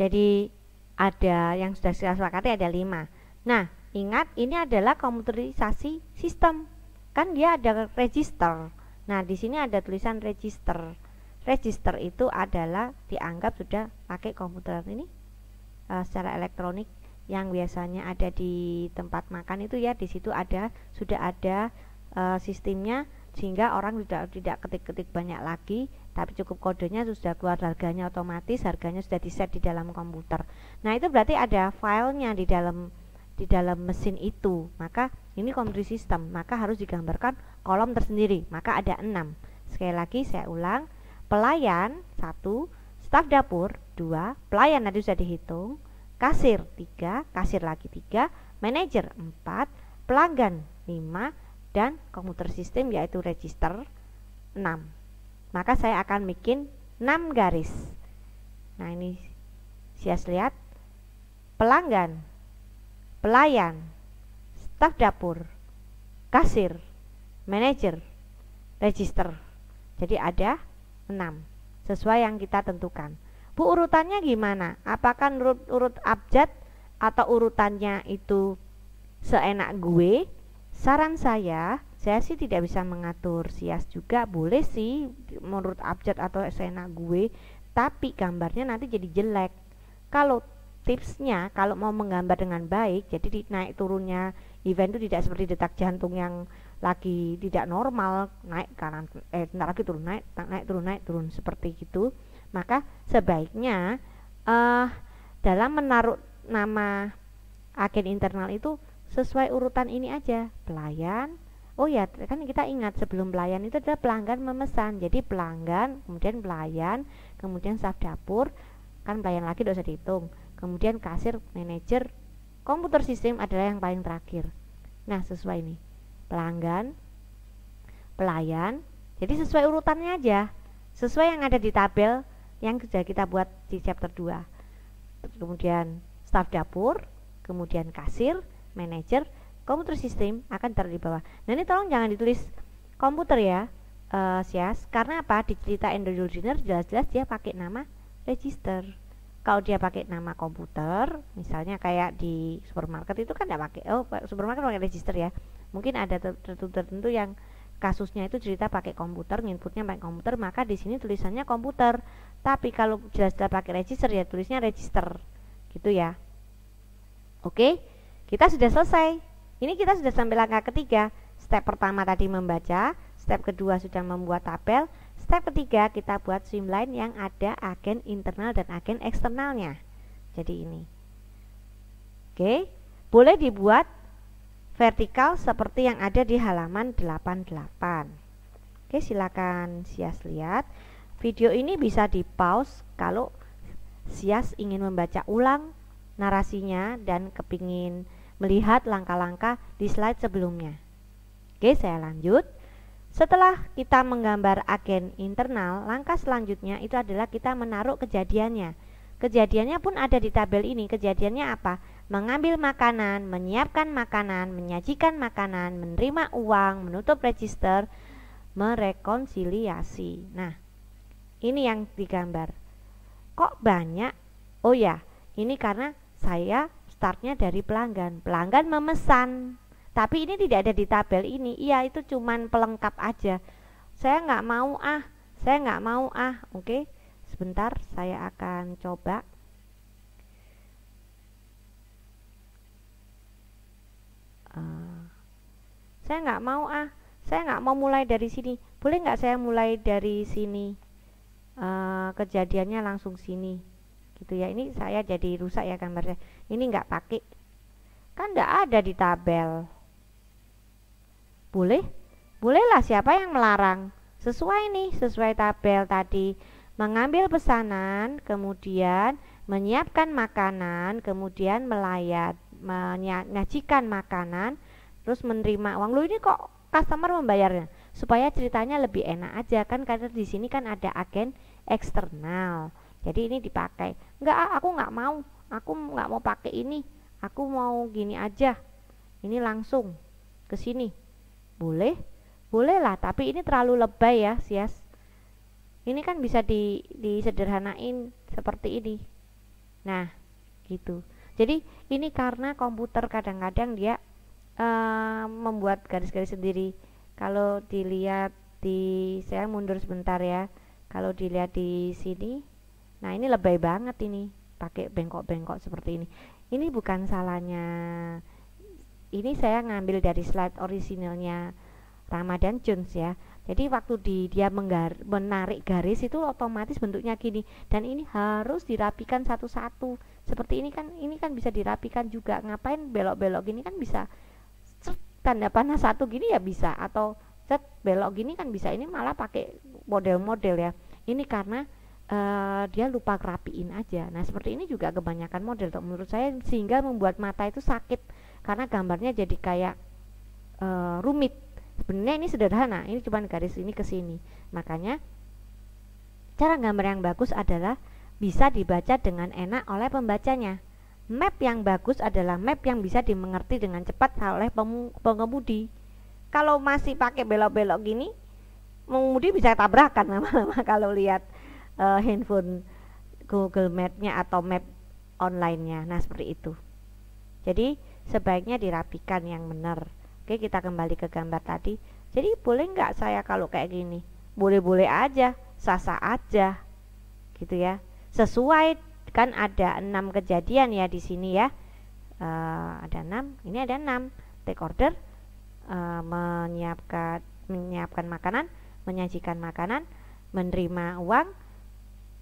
jadi ada yang sudah saya sepakati ada lima nah ingat ini adalah komputerisasi sistem kan dia ada register nah di sini ada tulisan register register itu adalah dianggap sudah pakai komputer ini uh, secara elektronik yang biasanya ada di tempat makan itu ya di situ ada sudah ada e, sistemnya sehingga orang tidak tidak ketik-ketik banyak lagi tapi cukup kodenya sudah keluar harganya otomatis harganya sudah di set di dalam komputer nah itu berarti ada filenya di dalam di dalam mesin itu maka ini komputer sistem maka harus digambarkan kolom tersendiri maka ada enam sekali lagi saya ulang pelayan satu staf dapur dua pelayan tadi sudah dihitung kasir 3, kasir lagi 3, manajer 4, pelanggan 5 dan komputer sistem yaitu register 6. Maka saya akan bikin 6 garis. Nah, ini sias lihat pelanggan, pelayan, staf dapur, kasir, manajer, register. Jadi ada 6 sesuai yang kita tentukan. Bu urutannya gimana? Apakah nurut urut abjad atau urutannya itu seenak gue? Saran saya, saya sih tidak bisa mengatur sias juga boleh sih menurut abjad atau seenak gue, tapi gambarnya nanti jadi jelek. Kalau tipsnya kalau mau menggambar dengan baik, jadi naik turunnya event itu tidak seperti detak jantung yang lagi tidak normal naik kanan eh lagi turun naik naik turun naik turun seperti itu maka sebaiknya uh, dalam menaruh nama agen internal itu sesuai urutan ini aja pelayan oh ya kan kita ingat sebelum pelayan itu adalah pelanggan memesan jadi pelanggan kemudian pelayan kemudian staf dapur kan pelayan lagi dosa dihitung kemudian kasir manajer komputer sistem adalah yang paling terakhir nah sesuai ini pelanggan pelayan jadi sesuai urutannya aja sesuai yang ada di tabel yang sudah kita buat di chapter 2 kemudian staff dapur kemudian kasir manager, komputer sistem akan taruh di bawah nah ini tolong jangan ditulis komputer ya uh, eh, sias karena apa di cerita Dinner jelas-jelas dia pakai nama register kalau dia pakai nama komputer misalnya kayak di supermarket itu kan tidak pakai oh supermarket pakai register ya mungkin ada tertentu tertentu yang kasusnya itu cerita pakai komputer, nginputnya pakai komputer, maka di sini tulisannya komputer tapi kalau jelas-jelas pakai register ya tulisnya register gitu ya oke kita sudah selesai ini kita sudah sampai langkah ketiga step pertama tadi membaca step kedua sudah membuat tabel step ketiga kita buat streamline yang ada agen internal dan agen eksternalnya jadi ini oke boleh dibuat vertikal seperti yang ada di halaman 88 Oke silakan sias lihat Video ini bisa di-pause kalau Sias ingin membaca ulang narasinya dan kepingin melihat langkah langkah di slide sebelumnya. Oke, saya lanjut. Setelah kita menggambar agen internal, langkah selanjutnya itu adalah kita menaruh kejadiannya. Kejadiannya pun ada di tabel ini. Kejadiannya apa? Mengambil makanan, menyiapkan makanan, menyajikan makanan, menerima uang, menutup register, merekonsiliasi. Nah, ini yang digambar. Kok banyak? Oh ya, ini karena saya startnya dari pelanggan. Pelanggan memesan. Tapi ini tidak ada di tabel ini. Iya, itu cuman pelengkap aja. Saya nggak mau ah. Saya nggak mau ah. Oke. Sebentar, saya akan coba. Eh, saya nggak mau ah. Saya nggak mau mulai dari sini. Boleh nggak saya mulai dari sini? Eh, kejadiannya langsung sini gitu ya ini saya jadi rusak ya gambarnya ini nggak pakai kan enggak ada di tabel boleh bolehlah siapa yang melarang sesuai nih sesuai tabel tadi mengambil pesanan kemudian menyiapkan makanan kemudian melayat menyajikan makanan terus menerima uang lu ini kok customer membayarnya supaya ceritanya lebih enak aja kan karena di sini kan ada agen eksternal jadi ini dipakai enggak ah, aku enggak mau aku enggak mau pakai ini aku mau gini aja ini langsung ke sini boleh boleh lah, tapi ini terlalu lebay ya sias ini kan bisa di, disederhanain seperti ini nah gitu jadi ini karena komputer kadang-kadang dia uh, membuat garis-garis sendiri kalau dilihat di saya mundur sebentar ya kalau dilihat di sini nah ini lebay banget ini pakai bengkok-bengkok seperti ini ini bukan salahnya ini saya ngambil dari slide orisinalnya Ramadan Jones ya jadi waktu di, dia menggar, menarik garis itu otomatis bentuknya gini dan ini harus dirapikan satu-satu seperti ini kan ini kan bisa dirapikan juga ngapain belok-belok gini kan bisa tanda panah satu gini ya bisa atau set belok gini kan bisa ini malah pakai model-model ya ini karena uh, dia lupa kerapiin aja nah seperti ini juga kebanyakan model tuh menurut saya sehingga membuat mata itu sakit karena gambarnya jadi kayak uh, rumit sebenarnya ini sederhana ini cuma garis ini ke sini makanya cara gambar yang bagus adalah bisa dibaca dengan enak oleh pembacanya map yang bagus adalah map yang bisa dimengerti dengan cepat oleh pengemudi kalau masih pakai belok-belok gini mengemudi bisa tabrakan lama-lama [LAUGHS] kalau lihat uh, handphone Google Map-nya atau map online-nya. Nah, seperti itu. Jadi, sebaiknya dirapikan yang benar. Oke, kita kembali ke gambar tadi. Jadi, boleh nggak saya kalau kayak gini? Boleh-boleh aja, sah-sah aja. Gitu ya. Sesuai kan ada enam kejadian ya di sini ya. Uh, ada enam, ini ada enam. Take order, uh, menyiapkan menyiapkan makanan, menyajikan makanan, menerima uang,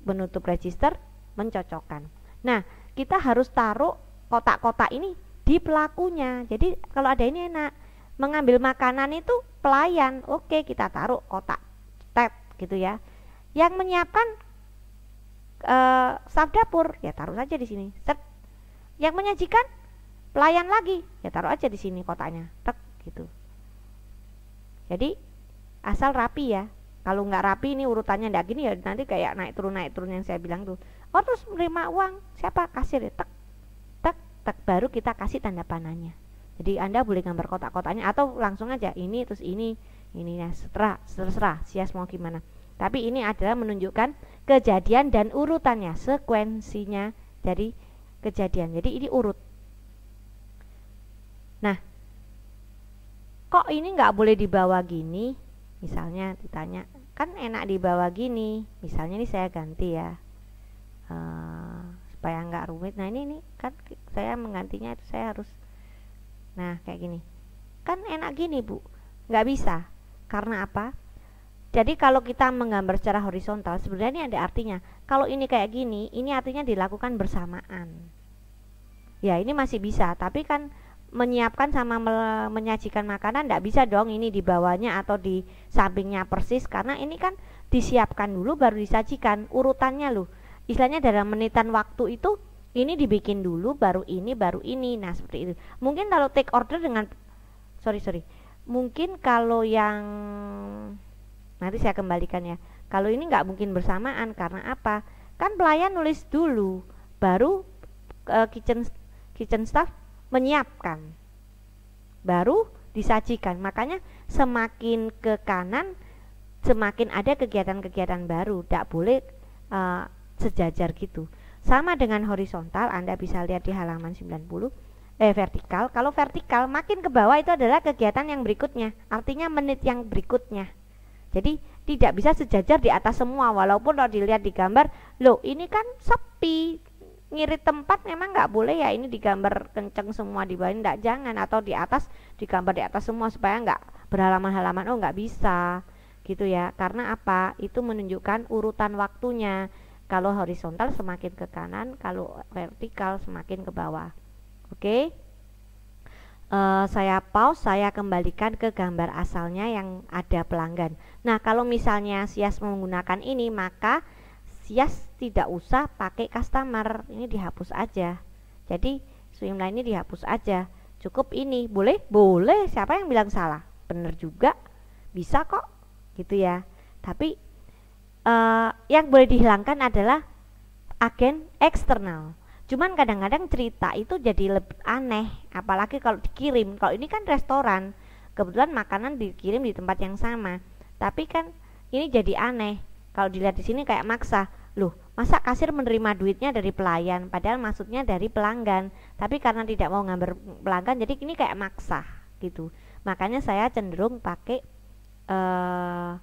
menutup register, mencocokkan. Nah, kita harus taruh kotak-kotak ini di pelakunya. Jadi kalau ada ini enak, mengambil makanan itu pelayan. Oke, kita taruh kotak tab gitu ya. Yang menyiapkan e, eh, staf dapur, ya taruh saja di sini. Set. Yang menyajikan pelayan lagi, ya taruh aja di sini kotaknya. Tek gitu jadi asal rapi ya kalau nggak rapi ini urutannya ndak gini ya nanti kayak naik turun naik turun yang saya bilang tuh oh terus menerima uang siapa kasir tek tek tek baru kita kasih tanda panahnya jadi anda boleh gambar kotak-kotaknya atau langsung aja ini terus ini ini ya nah, serah terserah sias mau gimana tapi ini adalah menunjukkan kejadian dan urutannya sekuensinya dari kejadian jadi ini urut nah kok ini nggak boleh dibawa gini misalnya ditanya kan enak dibawa gini misalnya ini saya ganti ya uh, supaya nggak rumit nah ini nih kan saya menggantinya itu saya harus nah kayak gini kan enak gini bu nggak bisa karena apa jadi kalau kita menggambar secara horizontal sebenarnya ini ada artinya kalau ini kayak gini ini artinya dilakukan bersamaan ya ini masih bisa tapi kan menyiapkan sama me menyajikan makanan tidak bisa dong ini di bawahnya atau di sampingnya persis karena ini kan disiapkan dulu baru disajikan urutannya loh istilahnya dalam menitan waktu itu ini dibikin dulu baru ini baru ini nah seperti itu mungkin kalau take order dengan sorry sorry mungkin kalau yang nanti saya kembalikan ya kalau ini nggak mungkin bersamaan karena apa kan pelayan nulis dulu baru uh, kitchen kitchen staff menyiapkan baru disajikan makanya semakin ke kanan semakin ada kegiatan-kegiatan baru tidak boleh uh, sejajar gitu sama dengan horizontal Anda bisa lihat di halaman 90 eh vertikal kalau vertikal makin ke bawah itu adalah kegiatan yang berikutnya artinya menit yang berikutnya jadi tidak bisa sejajar di atas semua walaupun kalau dilihat di gambar loh ini kan sepi ngirit tempat memang nggak boleh ya ini digambar kenceng semua di bawah enggak jangan atau di atas digambar di atas semua supaya nggak berhalaman-halaman oh nggak bisa gitu ya karena apa itu menunjukkan urutan waktunya kalau horizontal semakin ke kanan kalau vertikal semakin ke bawah oke okay? Uh, eh, saya pause, saya kembalikan ke gambar asalnya yang ada pelanggan. Nah, kalau misalnya Sias menggunakan ini, maka Sias tidak usah pakai customer ini dihapus aja jadi swimline ini dihapus aja cukup ini boleh boleh siapa yang bilang salah bener juga bisa kok gitu ya tapi uh, yang boleh dihilangkan adalah agen eksternal cuman kadang-kadang cerita itu jadi lebih aneh apalagi kalau dikirim kalau ini kan restoran kebetulan makanan dikirim di tempat yang sama tapi kan ini jadi aneh kalau dilihat di sini kayak maksa Loh, masa kasir menerima duitnya dari pelayan padahal maksudnya dari pelanggan. Tapi karena tidak mau ngambil pelanggan jadi ini kayak maksa gitu. Makanya saya cenderung pakai uh,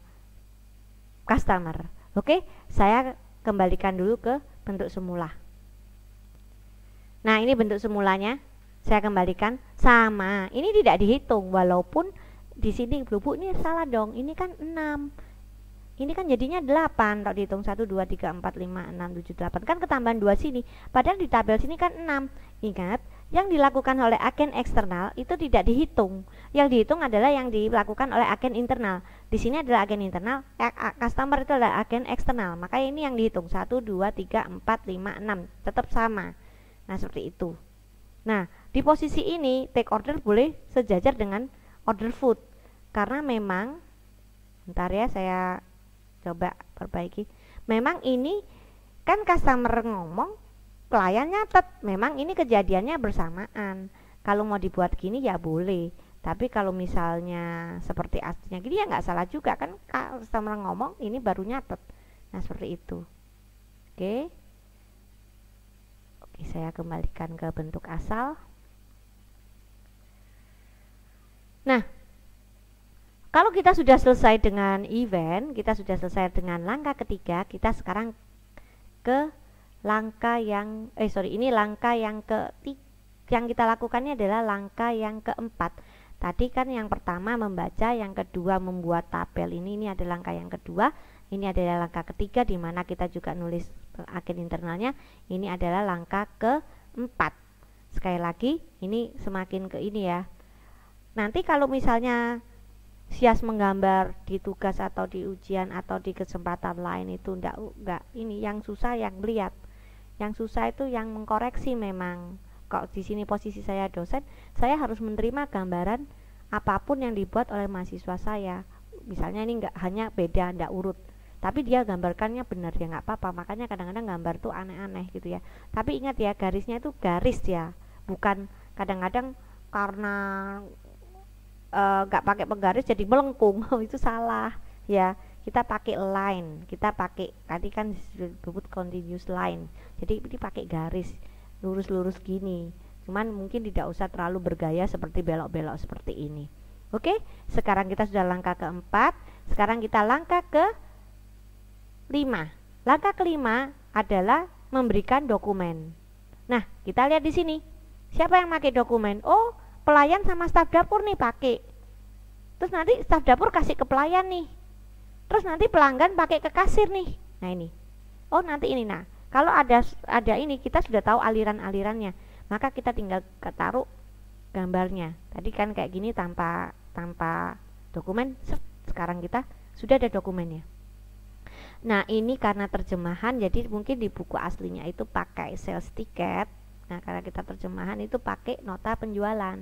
customer. Oke, saya kembalikan dulu ke bentuk semula. Nah, ini bentuk semulanya. Saya kembalikan sama. Ini tidak dihitung walaupun di sini blubuk ini salah dong. Ini kan 6 ini kan jadinya 8 kalau dihitung 1 2 3 4 5 6 7 8 kan ketambahan 2 sini padahal di tabel sini kan 6 ingat yang dilakukan oleh agen eksternal itu tidak dihitung yang dihitung adalah yang dilakukan oleh agen internal di sini adalah agen internal customer itu adalah agen eksternal maka ini yang dihitung 1 2 3 4 5 6 tetap sama nah seperti itu nah di posisi ini take order boleh sejajar dengan order food karena memang bentar ya saya coba perbaiki memang ini kan customer ngomong klien nyatet memang ini kejadiannya bersamaan kalau mau dibuat gini ya boleh tapi kalau misalnya seperti aslinya gini ya nggak salah juga kan customer ngomong ini baru nyatet nah seperti itu oke okay. oke okay, saya kembalikan ke bentuk asal nah kalau kita sudah selesai dengan event, kita sudah selesai dengan langkah ketiga, kita sekarang ke langkah yang eh sorry ini langkah yang ke yang kita lakukan ini adalah langkah yang keempat. Tadi kan yang pertama membaca, yang kedua membuat tabel. Ini ini adalah langkah yang kedua, ini adalah langkah ketiga di mana kita juga nulis akhir internalnya. Ini adalah langkah keempat. Sekali lagi, ini semakin ke ini ya. Nanti kalau misalnya sias menggambar di tugas atau di ujian atau di kesempatan lain itu enggak enggak ini yang susah yang lihat yang susah itu yang mengkoreksi memang kok di sini posisi saya dosen saya harus menerima gambaran apapun yang dibuat oleh mahasiswa saya misalnya ini enggak hanya beda enggak urut tapi dia gambarkannya benar ya nggak apa-apa makanya kadang-kadang gambar tuh aneh-aneh gitu ya tapi ingat ya garisnya itu garis ya bukan kadang-kadang karena Eh, nggak uh, pakai penggaris jadi melengkung [LAUGHS] itu salah ya kita pakai line kita pakai tadi kan disebut continuous line jadi ini pakai garis lurus-lurus gini cuman mungkin tidak usah terlalu bergaya seperti belok-belok seperti ini oke sekarang kita sudah langkah keempat sekarang kita langkah ke lima langkah kelima adalah memberikan dokumen nah kita lihat di sini siapa yang pakai dokumen oh pelayan sama staf dapur nih pakai terus nanti staf dapur kasih ke pelayan nih terus nanti pelanggan pakai ke kasir nih nah ini oh nanti ini nah kalau ada ada ini kita sudah tahu aliran-alirannya maka kita tinggal taruh gambarnya tadi kan kayak gini tanpa tanpa dokumen sekarang kita sudah ada dokumennya nah ini karena terjemahan jadi mungkin di buku aslinya itu pakai sales ticket Nah, karena kita terjemahan itu pakai nota penjualan.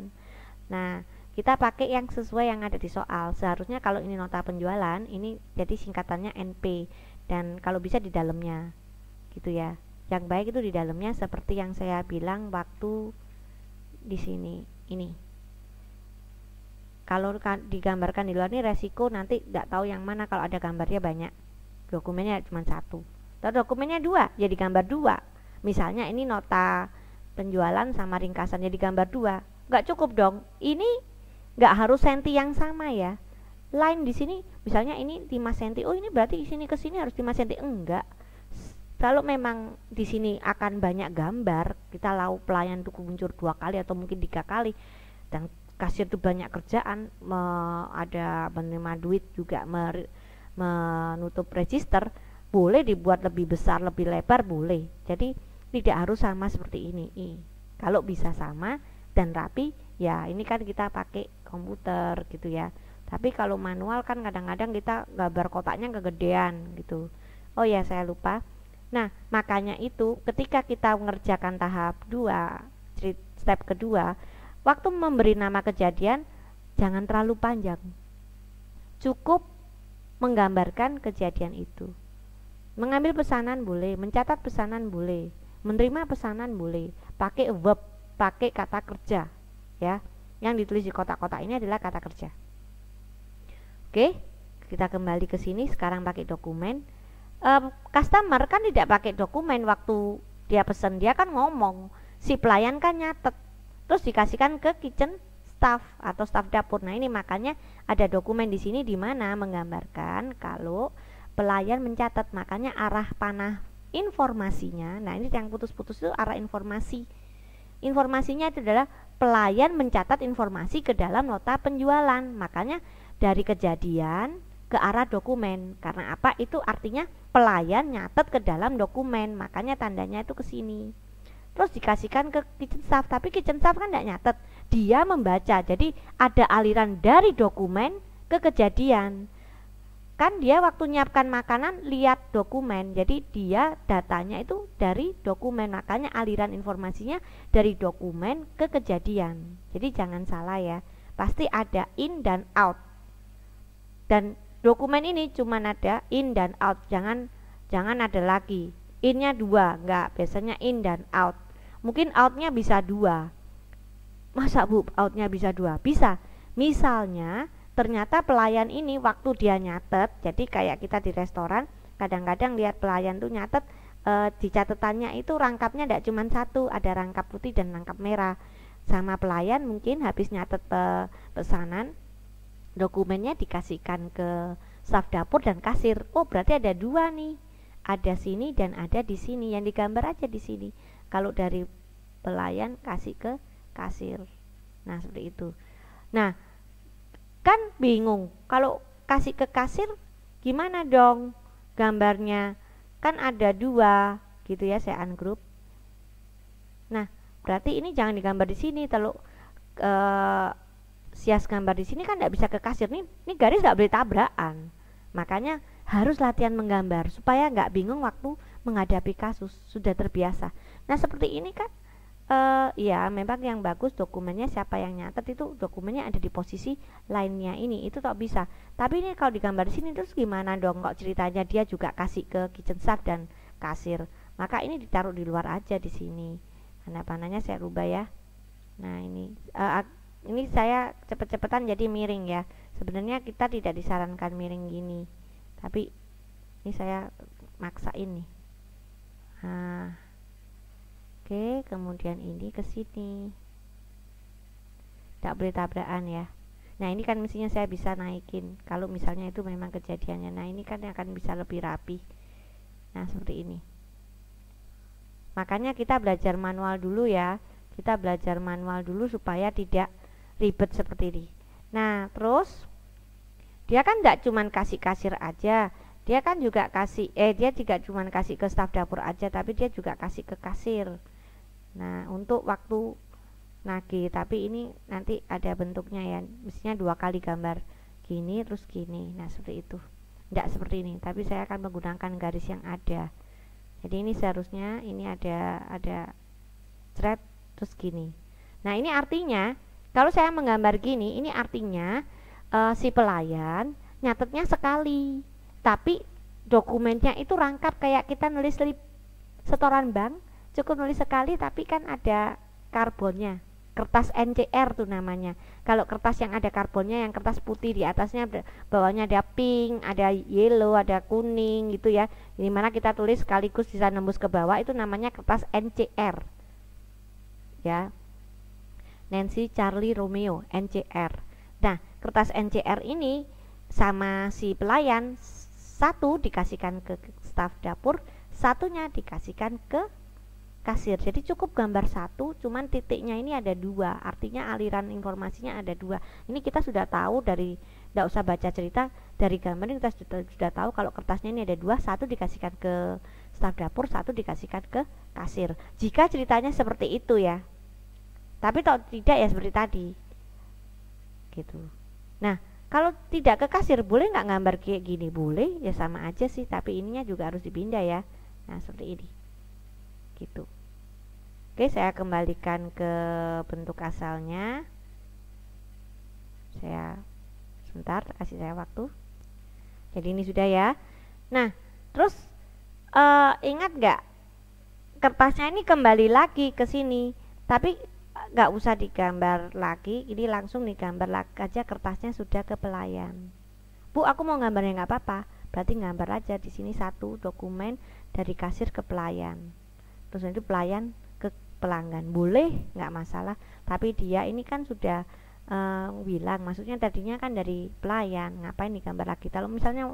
Nah, kita pakai yang sesuai yang ada di soal. Seharusnya kalau ini nota penjualan, ini jadi singkatannya NP dan kalau bisa di dalamnya. Gitu ya. Yang baik itu di dalamnya seperti yang saya bilang waktu di sini. Ini. Kalau digambarkan di luar ini resiko nanti tidak tahu yang mana kalau ada gambarnya banyak. Dokumennya cuma satu. tapi dokumennya dua, jadi ya gambar dua. Misalnya ini nota penjualan sama ringkasannya di gambar 2 nggak cukup dong ini nggak harus senti yang sama ya line di sini misalnya ini 5 senti oh ini berarti di sini ke sini harus 5 senti enggak kalau memang di sini akan banyak gambar kita lau pelayan tuku muncul dua kali atau mungkin tiga kali dan kasir tuh banyak kerjaan me, ada menerima duit juga mer menutup register boleh dibuat lebih besar lebih lebar boleh jadi tidak harus sama seperti ini I. kalau bisa sama dan rapi ya ini kan kita pakai komputer gitu ya tapi kalau manual kan kadang-kadang kita gambar kotaknya kegedean gitu oh ya saya lupa nah makanya itu ketika kita mengerjakan tahap 2 step kedua waktu memberi nama kejadian jangan terlalu panjang cukup menggambarkan kejadian itu mengambil pesanan boleh mencatat pesanan boleh menerima pesanan boleh pakai verb pakai kata kerja ya yang ditulis di kotak-kotak ini adalah kata kerja oke kita kembali ke sini sekarang pakai dokumen um, customer kan tidak pakai dokumen waktu dia pesan dia kan ngomong si pelayan kan nyatet terus dikasihkan ke kitchen staff atau staff dapur nah ini makanya ada dokumen di sini di mana menggambarkan kalau pelayan mencatat makanya arah panah informasinya. Nah, ini yang putus-putus itu arah informasi. Informasinya itu adalah pelayan mencatat informasi ke dalam nota penjualan. Makanya dari kejadian ke arah dokumen. Karena apa? Itu artinya pelayan nyatet ke dalam dokumen. Makanya tandanya itu ke sini. Terus dikasihkan ke kitchen staff, tapi kitchen staff kan tidak nyatet. Dia membaca. Jadi ada aliran dari dokumen ke kejadian bahkan dia waktu nyiapkan makanan lihat dokumen jadi dia datanya itu dari dokumen makanya aliran informasinya dari dokumen ke kejadian jadi jangan salah ya pasti ada in dan out dan dokumen ini cuma ada in dan out jangan jangan ada lagi innya dua enggak biasanya in dan out mungkin outnya bisa dua masa bu outnya bisa dua bisa misalnya ternyata pelayan ini waktu dia nyatet jadi kayak kita di restoran kadang-kadang lihat pelayan tuh nyatet e, di catatannya itu rangkapnya tidak cuma satu ada rangkap putih dan rangkap merah sama pelayan mungkin habis nyatet e, pesanan dokumennya dikasihkan ke staf dapur dan kasir oh berarti ada dua nih ada sini dan ada di sini yang digambar aja di sini kalau dari pelayan kasih ke kasir nah seperti itu nah Kan bingung, kalau kasih ke kasir gimana dong gambarnya? Kan ada dua, gitu ya saya ungroup. Nah, berarti ini jangan digambar di sini, teluk e, eh, sias gambar di sini kan tidak bisa ke kasir nih, ini garis nggak boleh tabrakan. Makanya harus latihan menggambar supaya nggak bingung waktu menghadapi kasus sudah terbiasa. Nah seperti ini kan uh, ya memang yang bagus dokumennya siapa yang nyatet itu dokumennya ada di posisi lainnya ini itu tak bisa tapi ini kalau digambar di sini terus gimana dong kok ceritanya dia juga kasih ke kitchen staff dan kasir maka ini ditaruh di luar aja di sini karena panahnya saya rubah ya nah ini uh, ini saya cepet-cepetan jadi miring ya sebenarnya kita tidak disarankan miring gini tapi ini saya maksa ini ah oke kemudian ini ke sini tidak boleh tabrakan ya nah ini kan mestinya saya bisa naikin kalau misalnya itu memang kejadiannya nah ini kan akan bisa lebih rapi nah seperti ini makanya kita belajar manual dulu ya kita belajar manual dulu supaya tidak ribet seperti ini nah terus dia kan tidak cuman kasih kasir aja dia kan juga kasih eh dia tidak cuman kasih ke staf dapur aja tapi dia juga kasih ke kasir Nah, untuk waktu nagi, tapi ini nanti ada bentuknya ya. Mestinya dua kali gambar gini terus gini. Nah, seperti itu. Tidak seperti ini, tapi saya akan menggunakan garis yang ada. Jadi ini seharusnya ini ada ada thread terus gini. Nah, ini artinya kalau saya menggambar gini, ini artinya uh, si pelayan nyatetnya sekali. Tapi dokumennya itu rangkap kayak kita nulis slip setoran bank cukup nulis sekali tapi kan ada karbonnya kertas NCR tuh namanya kalau kertas yang ada karbonnya yang kertas putih di atasnya bawahnya ada pink ada yellow ada kuning gitu ya mana kita tulis sekaligus bisa nembus ke bawah itu namanya kertas NCR ya Nancy Charlie Romeo NCR nah kertas NCR ini sama si pelayan satu dikasihkan ke staf dapur satunya dikasihkan ke kasir jadi cukup gambar satu cuman titiknya ini ada dua artinya aliran informasinya ada dua ini kita sudah tahu dari tidak usah baca cerita dari gambar ini kita sudah, sudah tahu kalau kertasnya ini ada dua satu dikasihkan ke staf dapur satu dikasihkan ke kasir jika ceritanya seperti itu ya tapi kalau tidak ya seperti tadi gitu nah kalau tidak ke kasir boleh nggak gambar kayak gini boleh ya sama aja sih tapi ininya juga harus dipindah ya nah seperti ini gitu oke saya kembalikan ke bentuk asalnya saya sebentar kasih saya waktu jadi ini sudah ya nah terus uh, ingat nggak kertasnya ini kembali lagi ke sini tapi nggak usah digambar lagi ini langsung digambar lagi aja kertasnya sudah ke pelayan bu aku mau gambarnya nggak apa-apa berarti gambar aja di sini satu dokumen dari kasir ke pelayan terus itu pelayan ke pelanggan boleh nggak masalah tapi dia ini kan sudah uh, bilang maksudnya tadinya kan dari pelayan ngapain digambar lagi kalau misalnya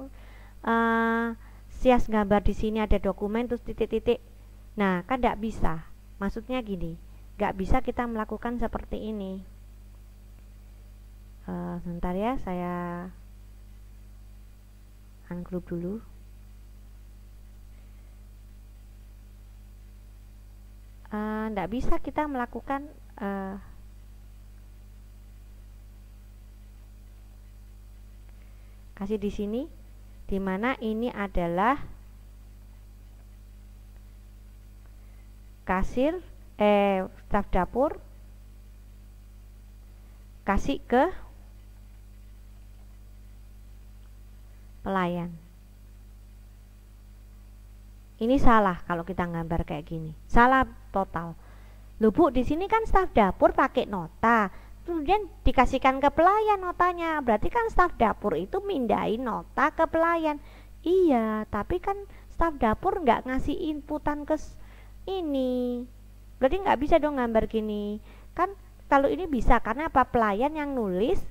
uh, sias gambar di sini ada dokumen terus titik-titik nah kan tidak bisa maksudnya gini nggak bisa kita melakukan seperti ini uh, sebentar ya saya ungroup dulu tidak eh, uh, bisa kita melakukan uh, kasih di sini dimana ini adalah kasir eh staf dapur kasih ke pelayan ini salah kalau kita gambar kayak gini. Salah total. Loh Bu, di sini kan staf dapur pakai nota. Kemudian dikasihkan ke pelayan notanya. Berarti kan staf dapur itu mindai nota ke pelayan. Iya, tapi kan staf dapur nggak ngasih inputan ke ini. Berarti nggak bisa dong gambar gini. Kan kalau ini bisa karena apa pelayan yang nulis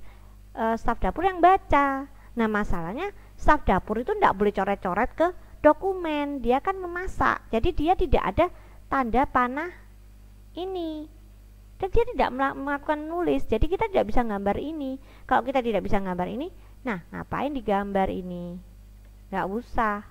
eh, staf dapur yang baca nah masalahnya staf dapur itu tidak boleh coret-coret ke dokumen, dia kan memasak. Jadi dia tidak ada tanda panah ini. Dan dia tidak melakukan nulis. Jadi kita tidak bisa gambar ini. Kalau kita tidak bisa gambar ini, nah ngapain digambar ini? Nggak usah.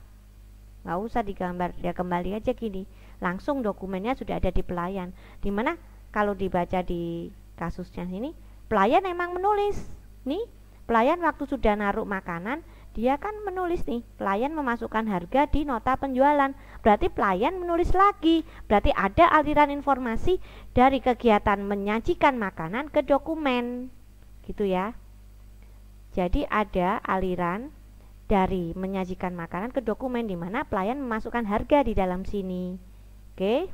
Nggak usah digambar. dia ya, kembali aja gini. Langsung dokumennya sudah ada di pelayan. Dimana kalau dibaca di kasusnya ini, pelayan emang menulis. Nih, pelayan waktu sudah naruh makanan, dia kan menulis nih pelayan memasukkan harga di nota penjualan berarti pelayan menulis lagi berarti ada aliran informasi dari kegiatan menyajikan makanan ke dokumen gitu ya jadi ada aliran dari menyajikan makanan ke dokumen di mana pelayan memasukkan harga di dalam sini oke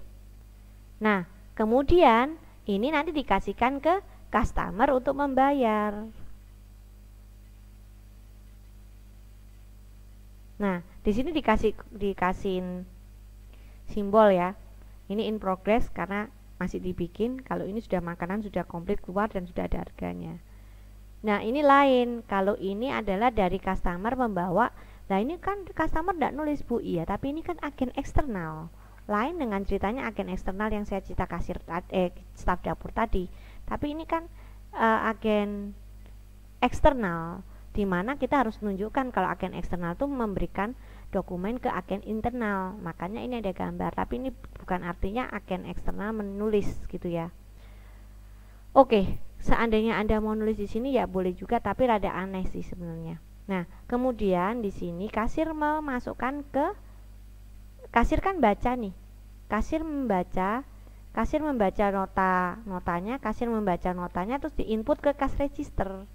nah kemudian ini nanti dikasihkan ke customer untuk membayar Nah, di sini dikasih dikasihin simbol ya. Ini in progress karena masih dibikin. Kalau ini sudah makanan sudah komplit keluar dan sudah ada harganya. Nah, ini lain. Kalau ini adalah dari customer membawa. Nah, ini kan customer tidak nulis Bu, iya, tapi ini kan agen eksternal. Lain dengan ceritanya agen eksternal yang saya cerita kasir eh staff dapur tadi. Tapi ini kan uh, agen eksternal di mana kita harus menunjukkan kalau agen eksternal itu memberikan dokumen ke agen internal. Makanya ini ada gambar, tapi ini bukan artinya agen eksternal menulis gitu ya. Oke, seandainya Anda mau nulis di sini ya boleh juga tapi rada aneh sih sebenarnya. Nah, kemudian di sini kasir memasukkan ke kasir kan baca nih. Kasir membaca kasir membaca nota notanya, kasir membaca notanya terus diinput ke kas register.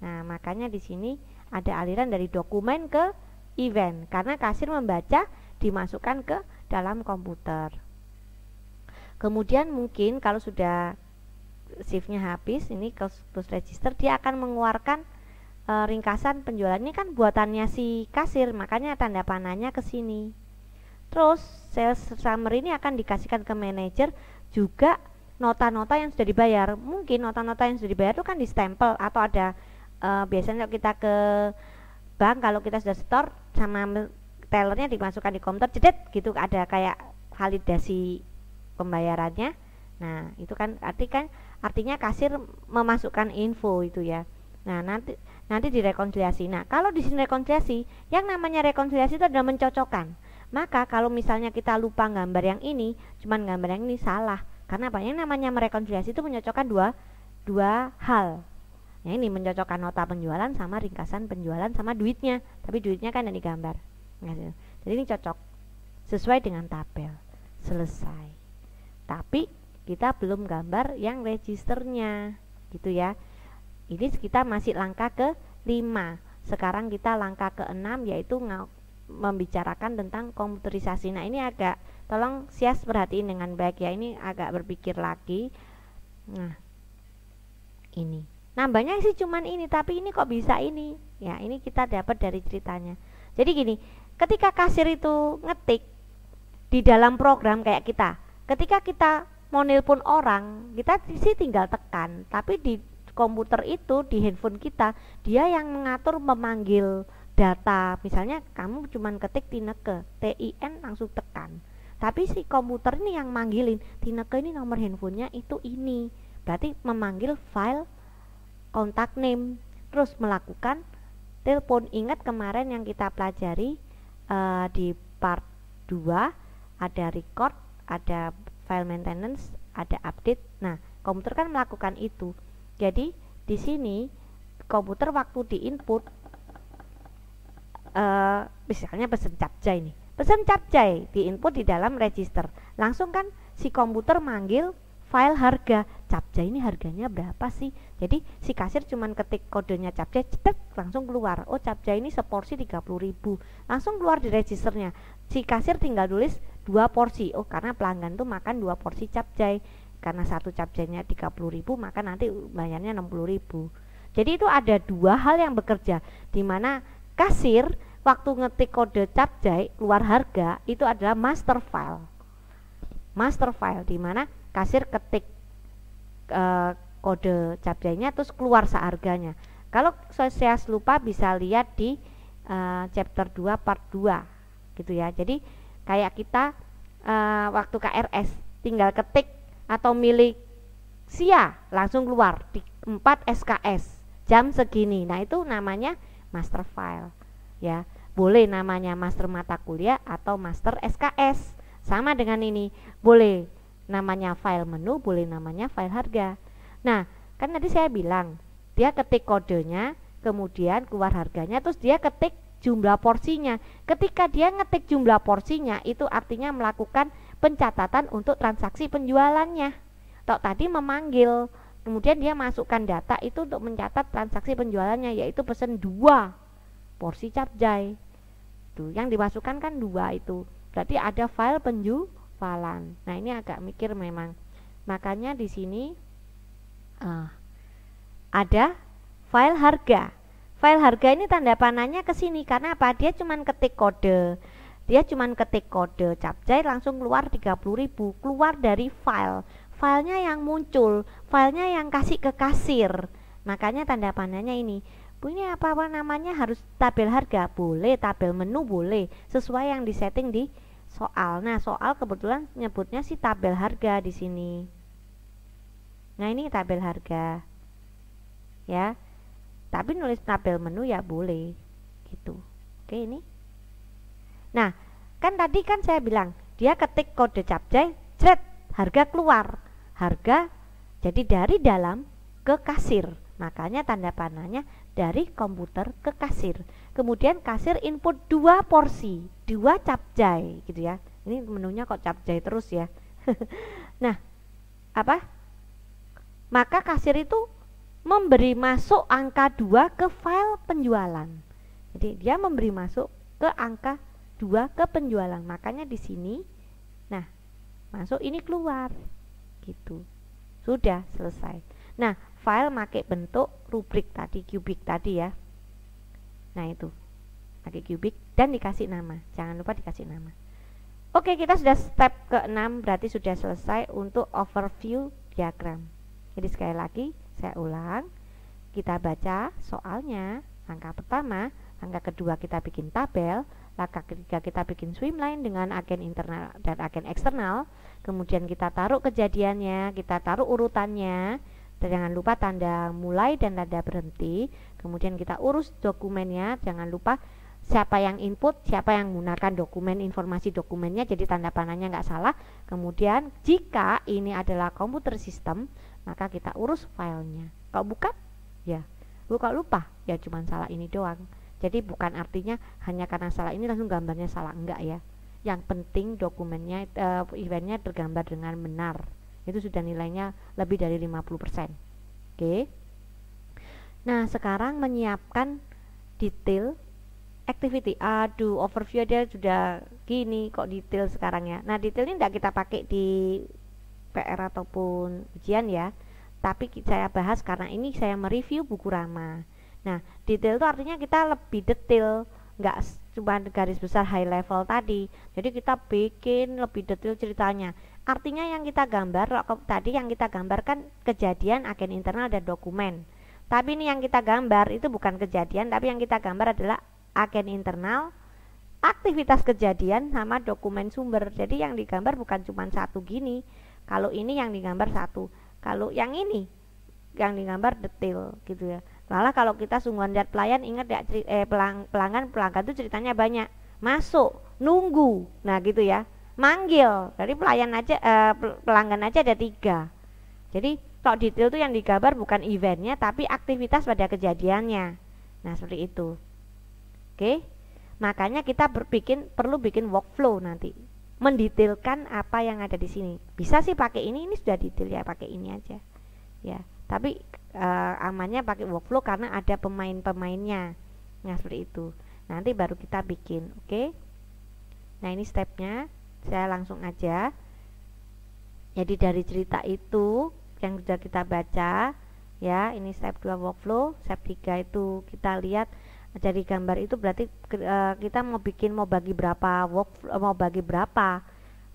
Nah, makanya di sini ada aliran dari dokumen ke event karena kasir membaca dimasukkan ke dalam komputer. Kemudian mungkin kalau sudah shiftnya habis ini ke plus register dia akan mengeluarkan e, ringkasan penjualan ini kan buatannya si kasir makanya tanda panahnya ke sini. Terus sales summary ini akan dikasihkan ke manager juga nota-nota yang sudah dibayar. Mungkin nota-nota yang sudah dibayar itu kan distempel atau ada uh, biasanya kalau kita ke bank kalau kita sudah store sama tellernya dimasukkan di komputer cedet gitu ada kayak validasi pembayarannya nah itu kan arti kan artinya kasir memasukkan info itu ya nah nanti nanti direkonsiliasi nah kalau di sini rekonsiliasi yang namanya rekonsiliasi itu adalah mencocokkan maka kalau misalnya kita lupa gambar yang ini cuman gambar yang ini salah karena apa yang namanya merekonsiliasi itu menyocokkan dua dua hal Nah, ini mencocokkan nota penjualan sama ringkasan penjualan sama duitnya tapi duitnya kan yang digambar jadi ini cocok sesuai dengan tabel selesai tapi kita belum gambar yang registernya gitu ya ini kita masih langkah ke lima. sekarang kita langkah ke 6 yaitu membicarakan tentang komputerisasi nah ini agak tolong sias perhatiin dengan baik ya ini agak berpikir lagi nah ini nambahnya sih cuman ini tapi ini kok bisa ini ya ini kita dapat dari ceritanya jadi gini ketika kasir itu ngetik di dalam program kayak kita ketika kita mau nelpon orang kita sih tinggal tekan tapi di komputer itu di handphone kita dia yang mengatur memanggil data misalnya kamu cuma ketik tineke tin langsung tekan tapi si komputer ini yang manggilin Tineke ini nomor handphonenya itu ini berarti memanggil file kontak name, terus melakukan telepon. Ingat kemarin yang kita pelajari uh, di part 2 ada record, ada file maintenance, ada update. Nah, komputer kan melakukan itu. Jadi di sini komputer waktu di input uh, misalnya pesan capcay nih. Pesan capcay di input di dalam register. Langsung kan si komputer manggil file harga capcay ini harganya berapa sih jadi si kasir cuman ketik kodenya capcay cetek langsung keluar oh capcay ini seporsi 30.000 langsung keluar di registernya si kasir tinggal tulis dua porsi oh karena pelanggan tuh makan dua porsi capcay karena satu capcaynya 30.000 maka nanti bayarnya 60.000 jadi itu ada dua hal yang bekerja di mana kasir waktu ngetik kode capcay keluar harga itu adalah master file master file di mana kasir ketik e, kode cabainya terus keluar seharganya kalau saya lupa bisa lihat di e, chapter 2 part 2 gitu ya jadi kayak kita e, waktu KRS tinggal ketik atau milik sia langsung keluar di 4 SKS jam segini nah itu namanya master file ya boleh namanya master mata kuliah atau master SKS sama dengan ini boleh namanya file menu, boleh namanya file harga. Nah, kan tadi saya bilang, dia ketik kodenya, kemudian keluar harganya, terus dia ketik jumlah porsinya. Ketika dia ngetik jumlah porsinya, itu artinya melakukan pencatatan untuk transaksi penjualannya. Tok tadi memanggil, kemudian dia masukkan data itu untuk mencatat transaksi penjualannya, yaitu pesen dua porsi capjai. Tuh, yang dimasukkan kan dua itu. Berarti ada file penju falan. Nah, ini agak mikir memang. Makanya di sini uh, ada file harga. File harga ini tanda panahnya ke sini karena apa? Dia cuma ketik kode. Dia cuma ketik kode capcay langsung keluar 30.000 keluar dari file. Filenya yang muncul, filenya yang kasih ke kasir. Makanya tanda panahnya ini. Bu ini apa, apa namanya harus tabel harga? Boleh, tabel menu boleh, sesuai yang disetting di setting di soal. Nah, soal kebetulan nyebutnya si tabel harga di sini. Nah, ini tabel harga. Ya. Tapi nulis tabel menu ya boleh gitu. Oke, ini. Nah, kan tadi kan saya bilang dia ketik kode capcay, cret, harga keluar. Harga jadi dari dalam ke kasir. Makanya tanda panahnya dari komputer ke kasir. Kemudian kasir input dua porsi dua capcay gitu ya ini menunya kok capcay terus ya [LAUGHS] nah apa maka kasir itu memberi masuk angka 2 ke file penjualan jadi dia memberi masuk ke angka 2 ke penjualan makanya di sini nah masuk ini keluar gitu sudah selesai nah file make bentuk rubrik tadi kubik tadi ya nah itu pakai kubik dan dikasih nama jangan lupa dikasih nama oke kita sudah step ke 6 berarti sudah selesai untuk overview diagram jadi sekali lagi saya ulang kita baca soalnya langkah pertama langkah kedua kita bikin tabel langkah ketiga kita bikin swimline dengan agen internal dan agen eksternal kemudian kita taruh kejadiannya kita taruh urutannya dan jangan lupa tanda mulai dan tanda berhenti kemudian kita urus dokumennya jangan lupa siapa yang input, siapa yang menggunakan dokumen informasi dokumennya, jadi tanda panahnya nggak salah. Kemudian jika ini adalah komputer sistem, maka kita urus filenya. Kalau bukan, ya lu kalau lupa, ya cuman salah ini doang. Jadi bukan artinya hanya karena salah ini langsung gambarnya salah enggak ya. Yang penting dokumennya uh, eventnya tergambar dengan benar. Itu sudah nilainya lebih dari 50%. Oke. Okay. Nah, sekarang menyiapkan detail activity aduh overview dia sudah gini kok detail sekarang ya nah detail ini tidak kita pakai di PR ataupun ujian ya tapi saya bahas karena ini saya mereview buku Rama nah detail itu artinya kita lebih detail nggak cuma garis besar high level tadi jadi kita bikin lebih detail ceritanya artinya yang kita gambar tadi yang kita gambarkan kejadian agen internal dan dokumen tapi ini yang kita gambar itu bukan kejadian tapi yang kita gambar adalah agen internal, aktivitas kejadian sama dokumen sumber. Jadi yang digambar bukan cuma satu gini. Kalau ini yang digambar satu, kalau yang ini yang digambar detail gitu ya. Malah kalau kita sungguhan lihat pelayan ingat ya eh, pelang, pelanggan pelanggan itu ceritanya banyak. Masuk, nunggu, nah gitu ya. Manggil, dari pelayan aja eh, pelanggan aja ada tiga. Jadi kalau detail itu yang digambar bukan eventnya tapi aktivitas pada kejadiannya. Nah seperti itu. Oke. Makanya kita berbikin perlu bikin workflow nanti. Mendetailkan apa yang ada di sini. Bisa sih pakai ini, ini sudah detail ya pakai ini aja. Ya, tapi eh, amannya pakai workflow karena ada pemain-pemainnya. Nah, seperti itu. Nanti baru kita bikin, oke? Nah, ini stepnya. Saya langsung aja. Jadi dari cerita itu yang sudah kita baca, ya, ini step 2 workflow, step 3 itu kita lihat dari gambar itu berarti uh, kita mau bikin mau bagi berapa work eh, mau bagi berapa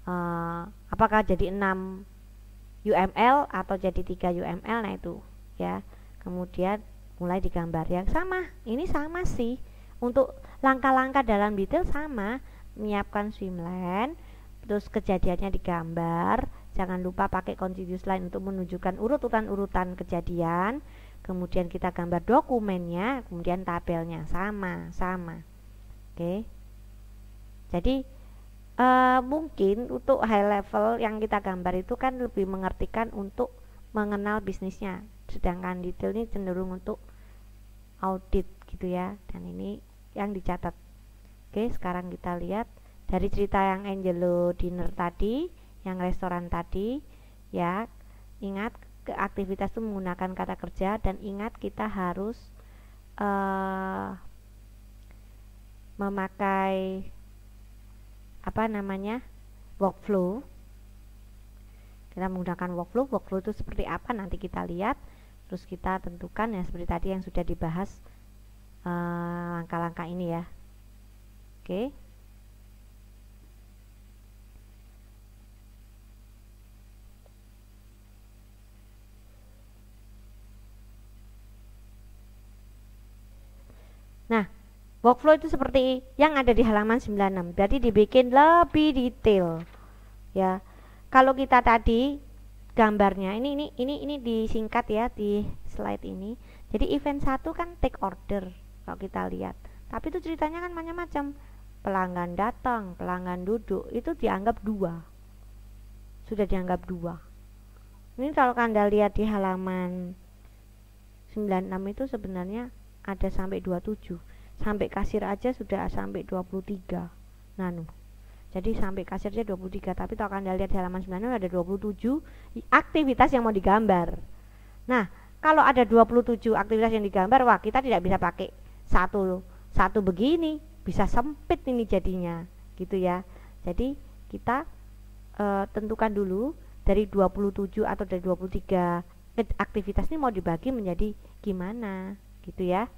uh, apakah jadi 6 UML atau jadi 3 UML nah itu ya kemudian mulai digambar yang sama ini sama sih untuk langkah-langkah dalam detail sama menyiapkan swimline terus kejadiannya digambar jangan lupa pakai continuous line untuk menunjukkan urut-urutan urutan kejadian kemudian kita gambar dokumennya kemudian tabelnya sama sama oke jadi e, mungkin untuk high level yang kita gambar itu kan lebih mengertikan untuk mengenal bisnisnya sedangkan detail ini cenderung untuk audit gitu ya dan ini yang dicatat oke sekarang kita lihat dari cerita yang Angelo dinner tadi yang restoran tadi ya ingat ke aktivitas itu menggunakan kata kerja dan ingat kita harus uh, memakai apa namanya workflow kita menggunakan workflow workflow itu seperti apa nanti kita lihat terus kita tentukan ya seperti tadi yang sudah dibahas eh, langkah-langkah uh, ini ya oke okay. workflow itu seperti yang ada di halaman 96 berarti dibikin lebih detail ya kalau kita tadi gambarnya ini ini ini ini disingkat ya di slide ini jadi event satu kan take order kalau kita lihat tapi itu ceritanya kan macam-macam pelanggan datang pelanggan duduk itu dianggap dua sudah dianggap dua ini kalau anda lihat di halaman 96 itu sebenarnya ada sampai 27 sampai kasir aja sudah sampai 23 nano jadi sampai kasirnya 23 tapi kalau anda lihat di halaman 9 ada 27 aktivitas yang mau digambar nah kalau ada 27 aktivitas yang digambar wah kita tidak bisa pakai satu satu begini bisa sempit ini jadinya gitu ya jadi kita e, tentukan dulu dari 27 atau dari 23 eh, aktivitas ini mau dibagi menjadi gimana gitu ya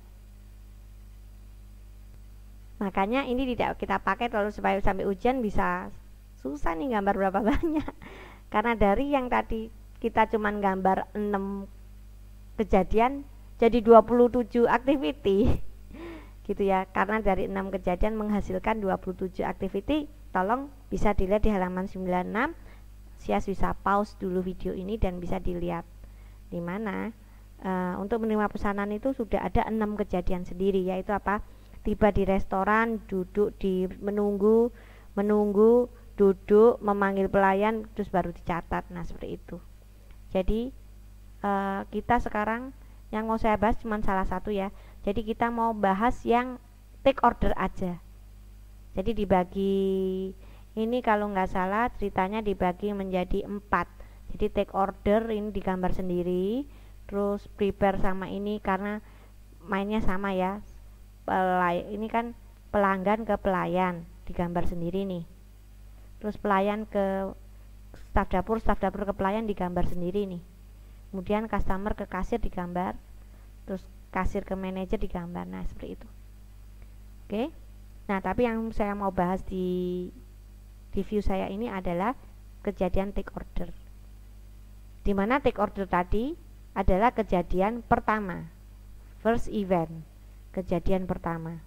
makanya ini tidak kita pakai terlalu supaya sampai hujan bisa susah nih gambar berapa [LAUGHS] banyak karena dari yang tadi kita cuma gambar 6 kejadian jadi 27 activity [LAUGHS] gitu ya karena dari 6 kejadian menghasilkan 27 activity tolong bisa dilihat di halaman 96 Sias bisa pause dulu video ini dan bisa dilihat di mana uh, untuk menerima pesanan itu sudah ada enam kejadian sendiri yaitu apa tiba di restoran duduk di menunggu menunggu duduk memanggil pelayan terus baru dicatat nah seperti itu jadi e, kita sekarang yang mau saya bahas cuma salah satu ya jadi kita mau bahas yang take order aja jadi dibagi ini kalau nggak salah ceritanya dibagi menjadi empat jadi take order ini digambar sendiri terus prepare sama ini karena mainnya sama ya pelay ini kan pelanggan ke pelayan digambar sendiri nih terus pelayan ke staf dapur staf dapur ke pelayan digambar sendiri nih kemudian customer ke kasir digambar terus kasir ke manajer digambar nah seperti itu oke okay? nah tapi yang saya mau bahas di review saya ini adalah kejadian take order di mana take order tadi adalah kejadian pertama first event kejadian pertama.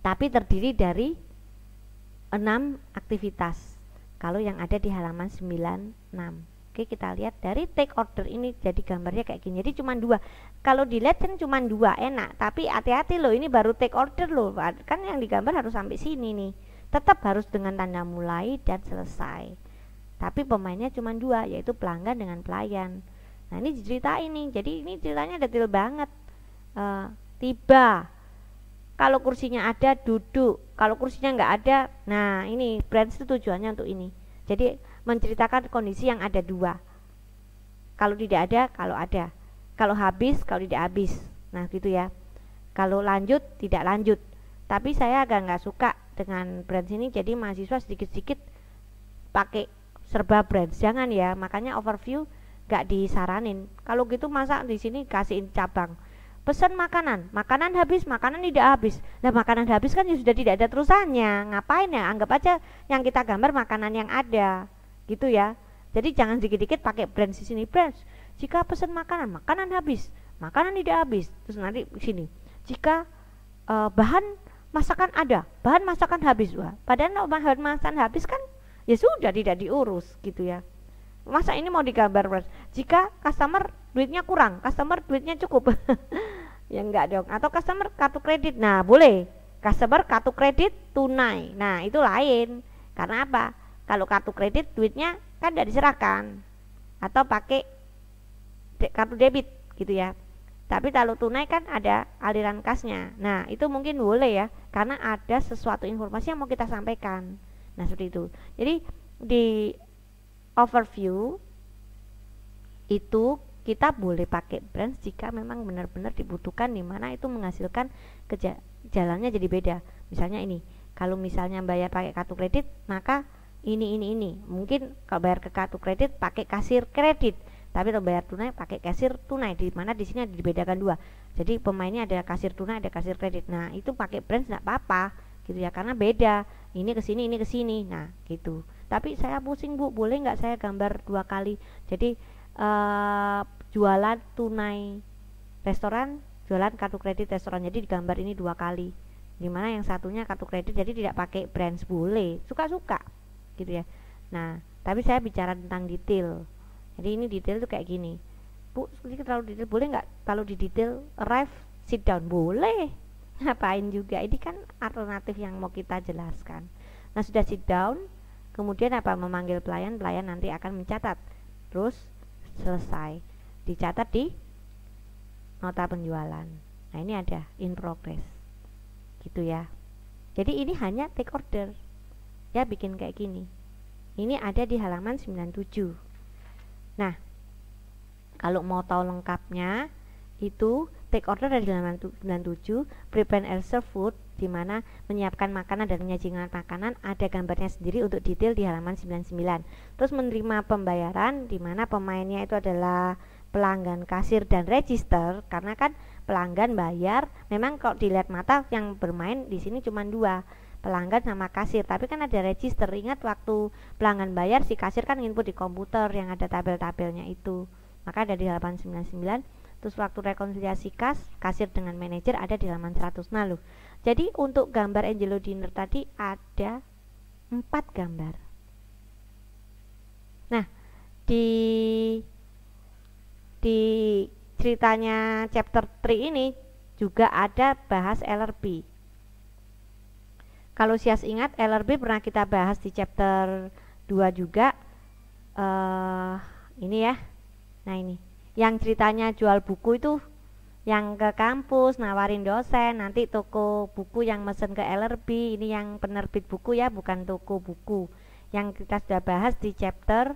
Tapi terdiri dari enam aktivitas. Kalau yang ada di halaman 96. Oke, kita lihat dari take order ini jadi gambarnya kayak gini. Jadi cuma dua. Kalau dilihat kan cuma dua, enak. Tapi hati-hati loh, ini baru take order loh. Kan yang digambar harus sampai sini nih. Tetap harus dengan tanda mulai dan selesai. Tapi pemainnya cuma dua, yaitu pelanggan dengan pelayan. Nah ini cerita ini, jadi ini ceritanya detail banget. Uh, tiba. Kalau kursinya ada, duduk. Kalau kursinya nggak ada, nah ini branch itu tujuannya untuk ini. Jadi menceritakan kondisi yang ada dua. Kalau tidak ada, kalau ada. Kalau habis, kalau tidak habis. Nah gitu ya. Kalau lanjut, tidak lanjut. Tapi saya agak nggak suka dengan branch ini, jadi mahasiswa sedikit-sedikit pakai serba branch. Jangan ya, makanya overview nggak disaranin. Kalau gitu masa di sini kasihin cabang pesan makanan makanan habis makanan tidak habis nah makanan habis kan ya sudah tidak ada terusannya ngapain ya anggap aja yang kita gambar makanan yang ada gitu ya jadi jangan dikit-dikit pakai brand di sini brand jika pesan makanan makanan habis makanan tidak habis terus nanti sini jika e, bahan masakan ada bahan masakan habis wah padahal bahan masakan habis kan ya sudah tidak diurus gitu ya masa ini mau digambar brand jika customer duitnya kurang customer duitnya cukup [LAUGHS] ya enggak dong atau customer kartu kredit nah boleh customer kartu kredit tunai nah itu lain karena apa kalau kartu kredit duitnya kan tidak diserahkan atau pakai kartu debit gitu ya tapi kalau tunai kan ada aliran kasnya nah itu mungkin boleh ya karena ada sesuatu informasi yang mau kita sampaikan nah seperti itu jadi di overview itu kita boleh pakai brand jika memang benar-benar dibutuhkan di mana itu menghasilkan keja jalannya jadi beda misalnya ini kalau misalnya bayar pakai kartu kredit maka ini ini ini mungkin kalau bayar ke kartu kredit pakai kasir kredit tapi kalau bayar tunai pakai kasir tunai di mana di sini ada dibedakan dua jadi pemainnya ada kasir tunai ada kasir kredit nah itu pakai brand tidak apa-apa gitu ya karena beda ini ke sini ini ke sini nah gitu tapi saya pusing bu boleh nggak saya gambar dua kali jadi uh, jualan tunai restoran jualan kartu kredit restoran jadi digambar ini dua kali dimana yang satunya kartu kredit jadi tidak pakai brand bule suka-suka gitu ya nah tapi saya bicara tentang detail jadi ini detail tuh kayak gini bu ini terlalu detail boleh nggak terlalu di detail arrive sit down boleh [LAUGHS] ngapain juga ini kan alternatif yang mau kita jelaskan nah sudah sit down kemudian apa memanggil pelayan pelayan nanti akan mencatat terus selesai dicatat di nota penjualan. Nah, ini ada in progress. Gitu ya. Jadi ini hanya take order. Ya bikin kayak gini. Ini ada di halaman 97. Nah, kalau mau tahu lengkapnya itu take order dari halaman 97 prepare and serve food di mana menyiapkan makanan dan menyajikan makanan ada gambarnya sendiri untuk detail di halaman 99 terus menerima pembayaran di mana pemainnya itu adalah pelanggan kasir dan register karena kan pelanggan bayar memang kalau dilihat mata yang bermain di sini cuma dua pelanggan sama kasir tapi kan ada register ingat waktu pelanggan bayar si kasir kan input di komputer yang ada tabel-tabelnya itu maka ada di halaman 99 terus waktu rekonsiliasi kas kasir dengan manajer ada di halaman 100 nah loh jadi untuk gambar Angelo Dinner tadi ada empat gambar nah di di ceritanya chapter 3 ini juga ada bahas LRB. Kalau Sias ingat LRB pernah kita bahas di chapter 2 juga. Uh, ini ya. Nah, ini. Yang ceritanya jual buku itu yang ke kampus nawarin dosen, nanti toko buku yang mesen ke LRB, ini yang penerbit buku ya, bukan toko buku. Yang kita sudah bahas di chapter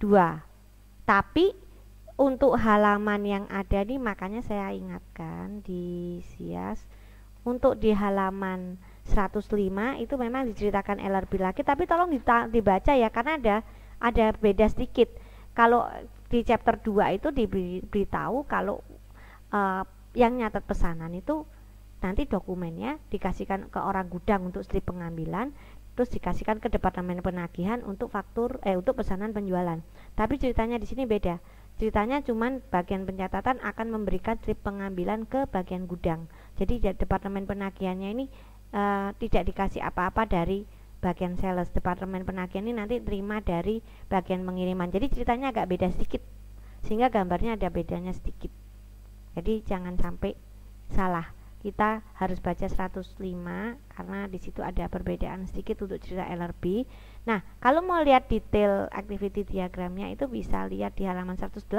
2. Tapi untuk halaman yang ada nih makanya saya ingatkan di sias untuk di halaman 105 itu memang diceritakan LRB lagi tapi tolong dibaca ya karena ada ada beda sedikit kalau di chapter 2 itu diberitahu kalau uh, yang nyatet pesanan itu nanti dokumennya dikasihkan ke orang gudang untuk slip pengambilan terus dikasihkan ke departemen penagihan untuk faktur eh untuk pesanan penjualan tapi ceritanya di sini beda ceritanya cuman bagian pencatatan akan memberikan slip pengambilan ke bagian gudang jadi departemen penagihannya ini uh, tidak dikasih apa-apa dari bagian sales departemen penagihan ini nanti terima dari bagian pengiriman jadi ceritanya agak beda sedikit sehingga gambarnya ada bedanya sedikit jadi jangan sampai salah kita harus baca 105 karena di situ ada perbedaan sedikit untuk cerita LRB Nah, kalau mau lihat detail activity diagramnya itu bisa lihat di halaman 108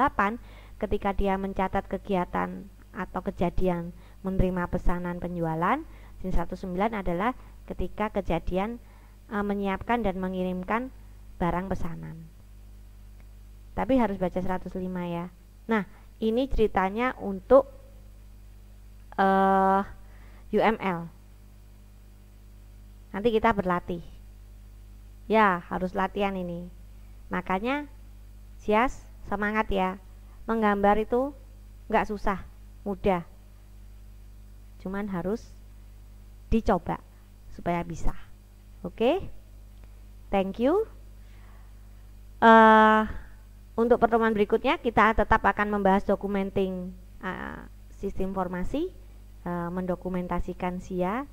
ketika dia mencatat kegiatan atau kejadian menerima pesanan penjualan. Sin 109 adalah ketika kejadian e, menyiapkan dan mengirimkan barang pesanan. Tapi harus baca 105 ya. Nah, ini ceritanya untuk e, UML. Nanti kita berlatih. Ya, harus latihan ini. Makanya, sias semangat ya. Menggambar itu nggak susah, mudah. Cuman harus dicoba supaya bisa. Oke, okay? thank you. Uh, untuk pertemuan berikutnya kita tetap akan membahas documenting uh, sistem informasi, uh, eh, mendokumentasikan SIA,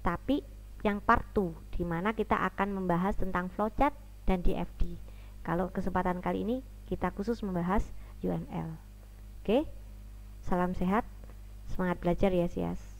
tapi yang part 2 di mana kita akan membahas tentang flowchart dan DFD. Kalau kesempatan kali ini kita khusus membahas UML. Oke. Salam sehat. Semangat belajar ya, Sias.